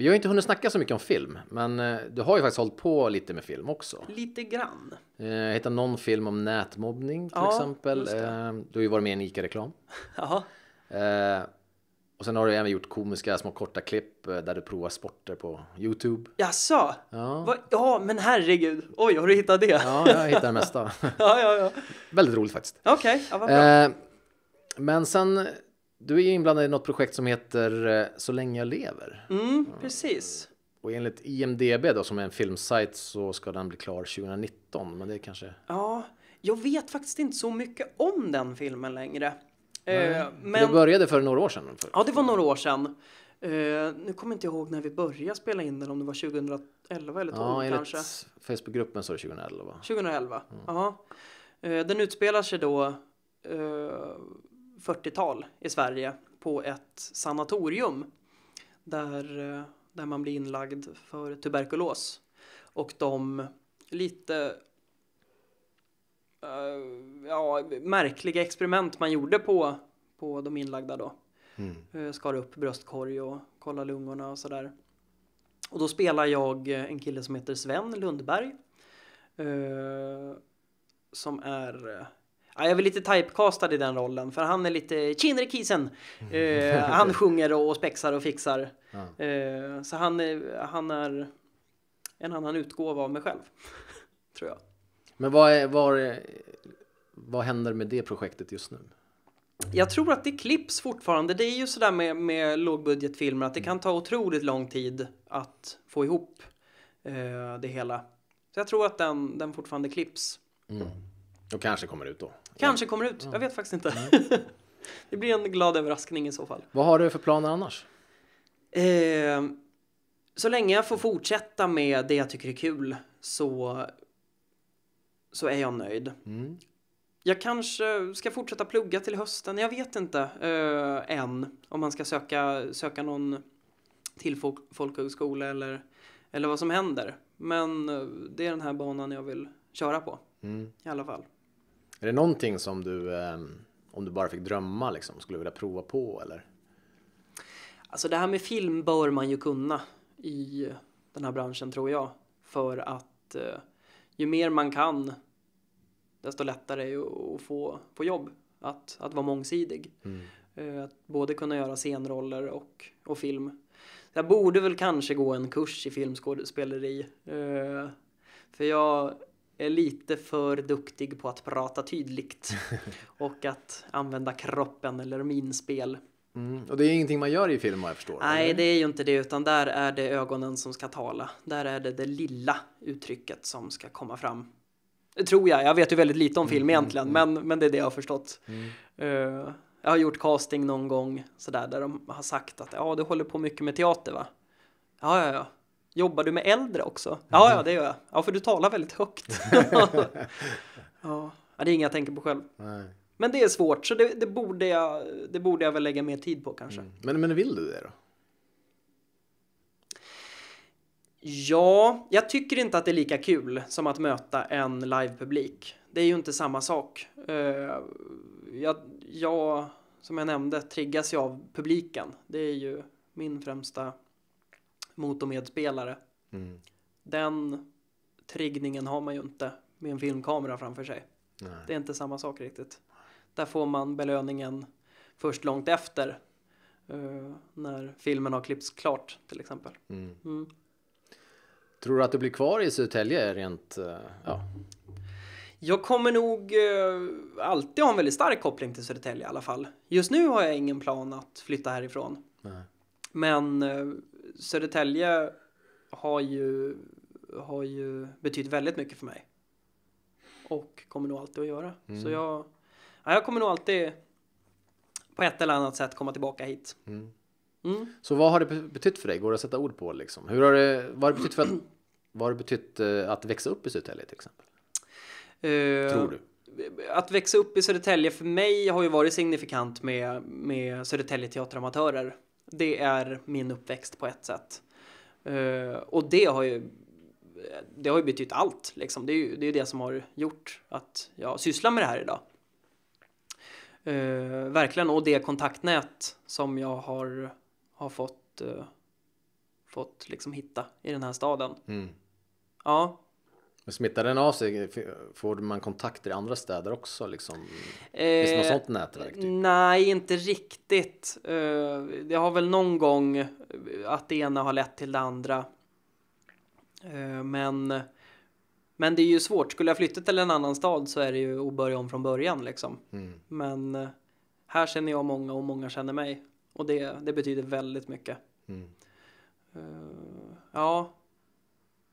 vi har ju inte hunnit snacka så mycket om film, men eh, du har ju faktiskt hållit på lite med film också. Lite grann. Jag eh, hittade någon film om nätmobbning till ja, exempel. Eh, du har ju varit med i en ICA-reklam. ja. Och sen har du även gjort komiska små korta klipp där du provar sporter på Youtube. Jaså? Ja. Va? ja, men herregud. Oj, har du hittat det? ja, jag hittar det mesta. ja, ja, ja. Väldigt roligt faktiskt. Okej, okay. ja, vad bra. Men sen du är inblandad i något projekt som heter eh, Så länge jag lever. Mm, precis. Och enligt IMDB då, som är en filmsajt, så ska den bli klar 2019. Men det är kanske... Ja, jag vet faktiskt inte så mycket om den filmen längre. Eh, Nej, men... Det började för några år sedan? För... Ja, det var några år sedan. Uh, nu kommer inte ihåg när vi började spela in den, om det var 2011 eller 2012 ja, kanske. Facebookgruppen så är det 2011. 2011, mm. ja. Mm. Uh, den utspelar sig då uh, 40-tal i Sverige på ett sanatorium där, eh, där man blir inlagd för tuberkulos. Och de lite uh, ja, märkliga experiment man gjorde på, på de inlagda då. Mm. Uh, skar upp bröstkorg och kolla lungorna och sådär. Och då spelar jag en kille som heter Sven Lundberg. Uh, som är Ja, jag är väl lite typecastad i den rollen för han är lite Chinre Kisen. Mm. Eh, han sjunger och spexar och fixar. Ja. Eh, så han är, han är en annan utgåva av mig själv. tror jag. Men vad, är, vad, vad händer med det projektet just nu? Jag tror att det klipps fortfarande. Det är ju sådär med, med lågbudgetfilmer att det kan ta otroligt lång tid att få ihop eh, det hela. Så jag tror att den, den fortfarande klipps. Mm. Och kanske kommer ut då. Kanske kommer ut, jag vet faktiskt inte. det blir en glad överraskning i så fall. Vad har du för planer annars? Eh, så länge jag får fortsätta med det jag tycker är kul så, så är jag nöjd. Mm. Jag kanske ska fortsätta plugga till hösten. Jag vet inte eh, än om man ska söka, söka någon till folk, folkhögskola eller, eller vad som händer. Men eh, det är den här banan jag vill köra på mm. i alla fall. Är det någonting som du, ehm, om du bara fick drömma, liksom, skulle vilja prova på eller? Alltså det här med film bör man ju kunna i den här branschen tror jag. För att eh, ju mer man kan, desto lättare är det att få, få jobb. Att, att vara mångsidig. Mm. Eh, att både kunna göra scenroller och, och film. Jag borde väl kanske gå en kurs i filmskådespeleri. Eh, för jag är lite för duktig på att prata tydligt och att använda kroppen eller minspel. Mm. Och det är ingenting man gör i film vad jag förstår? Nej, eller? det är ju inte det, utan där är det ögonen som ska tala. Där är det det lilla uttrycket som ska komma fram. Det tror jag, jag vet ju väldigt lite om film mm, mm, egentligen, mm, men, men det är det jag har förstått. Uh, jag har gjort casting någon gång sådär där de har sagt att ja, du håller på mycket med teater va? Ja, ja, ja. Jobbar du med äldre också? Ja, mm-hmm. ja, det gör jag. Ja, för du talar väldigt högt. ja, det är inget jag tänker på själv. Nej. Men det är svårt, så det, det, borde jag, det borde jag väl lägga mer tid på kanske. Mm. Men, men vill du det då? Ja, jag tycker inte att det är lika kul som att möta en livepublik. Det är ju inte samma sak. Eh, jag, jag, som jag nämnde, triggas ju av publiken. Det är ju min främsta mot och medspelare. Mm. Den triggningen har man ju inte med en filmkamera framför sig. Nej. Det är inte samma sak riktigt. Där får man belöningen först långt efter uh, när filmen har klippts klart till exempel. Mm. Mm. Tror du att du blir kvar i Södertälje rent, uh, ja? Jag kommer nog uh, alltid ha en väldigt stark koppling till Södertälje i alla fall. Just nu har jag ingen plan att flytta härifrån. Nej. Men Södertälje har ju, har ju betytt väldigt mycket för mig. Och kommer nog alltid att göra. Mm. Så jag, ja, jag kommer nog alltid på ett eller annat sätt komma tillbaka hit. Mm. Mm. Så vad har det betytt för dig? Går det att sätta ord på liksom? Hur har det, vad har det betytt för att, vad har det betytt eh, att växa upp i Södertälje till exempel? Uh, Tror du? Att växa upp i Södertälje för mig har ju varit signifikant med, med Södertälje teateramatörer. Det är min uppväxt på ett sätt. Uh, och det har ju det har ju betytt allt. Liksom. Det är ju det, är det som har gjort att jag sysslar med det här idag. Uh, verkligen, och det kontaktnät som jag har, har fått, uh, fått liksom hitta i den här staden. Mm. Ja, men smittar den av sig? Får man kontakter i andra städer också? Liksom? Eh, Finns det något eh, sånt nätverk? Typ? Nej, inte riktigt. Eh, det har väl någon gång att det ena har lett till det andra. Eh, men, men det är ju svårt. Skulle jag flytta till en annan stad så är det ju att börja om från början liksom. Mm. Men här känner jag många och många känner mig. Och det, det betyder väldigt mycket. Mm. Ja,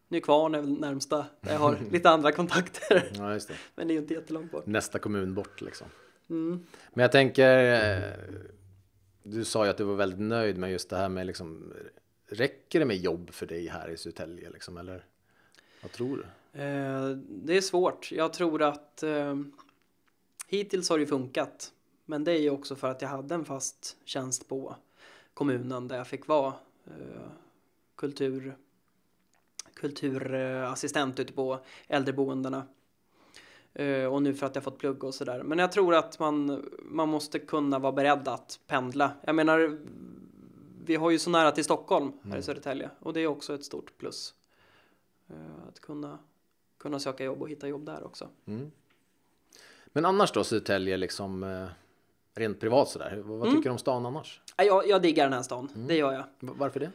Nykvarn är väl närmsta där jag har lite andra kontakter. Ja, det. Men det är ju inte jättelångt bort. Nästa kommun bort liksom. Mm. Men jag tänker, eh, du sa ju att du var väldigt nöjd med just det här med liksom, räcker det med jobb för dig här i Södertälje liksom, eller vad tror du? Eh, det är svårt. Jag tror att eh, hittills har det funkat, men det är ju också för att jag hade en fast tjänst på kommunen där jag fick vara kultur kulturassistent ute på äldreboendena. Eh, och nu för att jag fått plugga och sådär. Men jag tror att man, man måste kunna vara beredd att pendla. Jag menar, vi har ju så nära till Stockholm här mm. i Södertälje och det är också ett stort plus. Eh, att kunna, kunna söka jobb och hitta jobb där också. Mm. Men annars då, Södertälje liksom eh, rent privat sådär, vad mm. tycker du om stan annars? Jag, jag diggar den här stan, mm. det gör jag. Varför det?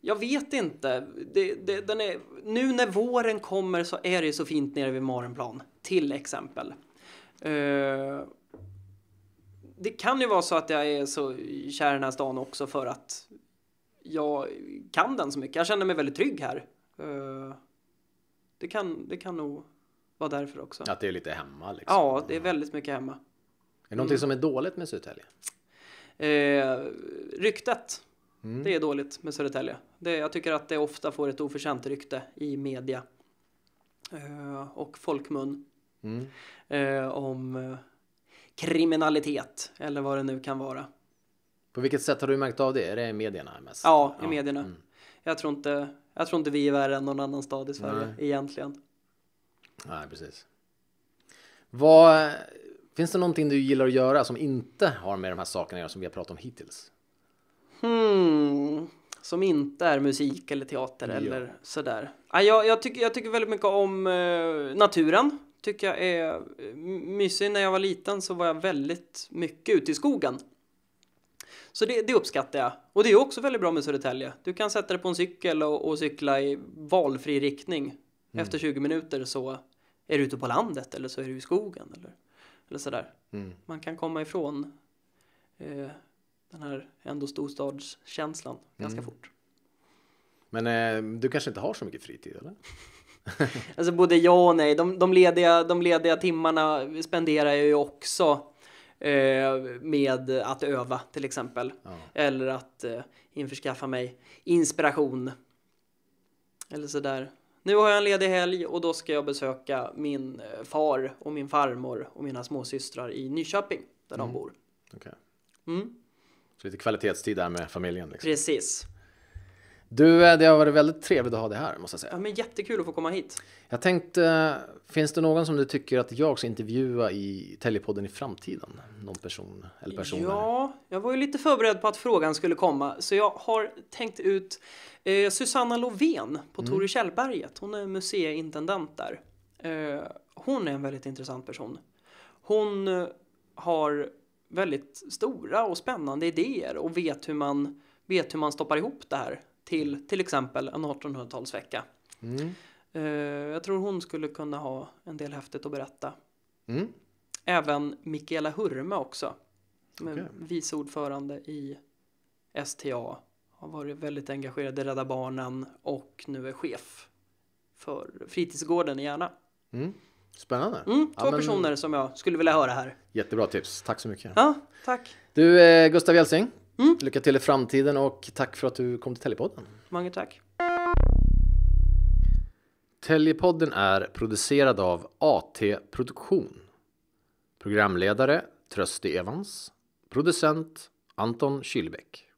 Jag vet inte. Det, det, den är, nu när våren kommer så är det så fint nere vid Marenplan, till exempel. Uh, det kan ju vara så att jag är så kär i den här stan också för att jag kan den så mycket. Jag känner mig väldigt trygg här. Uh, det, kan, det kan nog vara därför också. Att det är lite hemma liksom. Ja, det är väldigt mycket hemma. Är det någonting mm. som är dåligt med Södertälje? Eh, ryktet. Mm. Det är dåligt med Södertälje. Det, jag tycker att det ofta får ett oförtjänt rykte i media eh, och folkmun mm. eh, om eh, kriminalitet eller vad det nu kan vara. På vilket sätt har du märkt av det? Är det i medierna mest? Ja, i ja. medierna. Mm. Jag, tror inte, jag tror inte vi är värre än någon annan stad i Sverige Nej. egentligen. Nej, precis. Vad, finns det någonting du gillar att göra som inte har med de här sakerna att göra som vi har pratat om hittills? Hmm. Som inte är musik eller teater ja. eller sådär. jag, jag, tycker, jag tycker väldigt mycket om eh, naturen. Tycker jag är eh, mysig. När jag var liten så var jag väldigt mycket ute i skogen. Så det, det, uppskattar jag. Och det är också väldigt bra med Södertälje. Du kan sätta dig på en cykel och, och cykla i valfri riktning. Mm. Efter 20 minuter så är du ute på landet eller så är du i skogen eller, eller sådär. Mm. Man kan komma ifrån eh, den här ändå storstadskänslan mm. ganska fort. Men eh, du kanske inte har så mycket fritid eller? alltså både ja och nej. De, de, lediga, de lediga timmarna spenderar jag ju också eh, med att öva till exempel. Ja. Eller att eh, införskaffa mig inspiration. Eller sådär. Nu har jag en ledig helg och då ska jag besöka min eh, far och min farmor och mina småsystrar i Nyköping där mm. de bor. Okay. Mm. Så lite kvalitetstid där med familjen. Liksom. Precis. Du, eh, det har varit väldigt trevligt att ha dig här måste jag säga. Ja, men jättekul att få komma hit. Jag tänkte, eh, finns det någon som du tycker att jag ska intervjua i Telepodden i framtiden? Någon person eller personer? Ja, jag var ju lite förberedd på att frågan skulle komma så jag har tänkt ut eh, Susanna Lovén på mm. Tore Källberget. Hon är museiintendent där. Eh, hon är en väldigt intressant person. Hon eh, har väldigt stora och spännande idéer och vet hur man, vet hur man stoppar ihop det här till mm. till exempel en 1800-talsvecka. Mm. Eh, jag tror hon skulle kunna ha en del häftigt att berätta. Mm. Även Mikaela Hurme också. Okay. Vice ordförande i STA. Har varit väldigt engagerad i Rädda Barnen och nu är chef för fritidsgården i Järna. Mm. Spännande. Mm, två ja, men... personer som jag skulle vilja höra här. Jättebra tips. Tack så mycket. Ja, tack. Du, eh, Gustav Gälsing. Mm. Lycka till i framtiden och tack för att du kom till Telepodden. Många tack. Telepodden är producerad av AT Produktion. Programledare Trösti Evans. Producent Anton Kylbäck.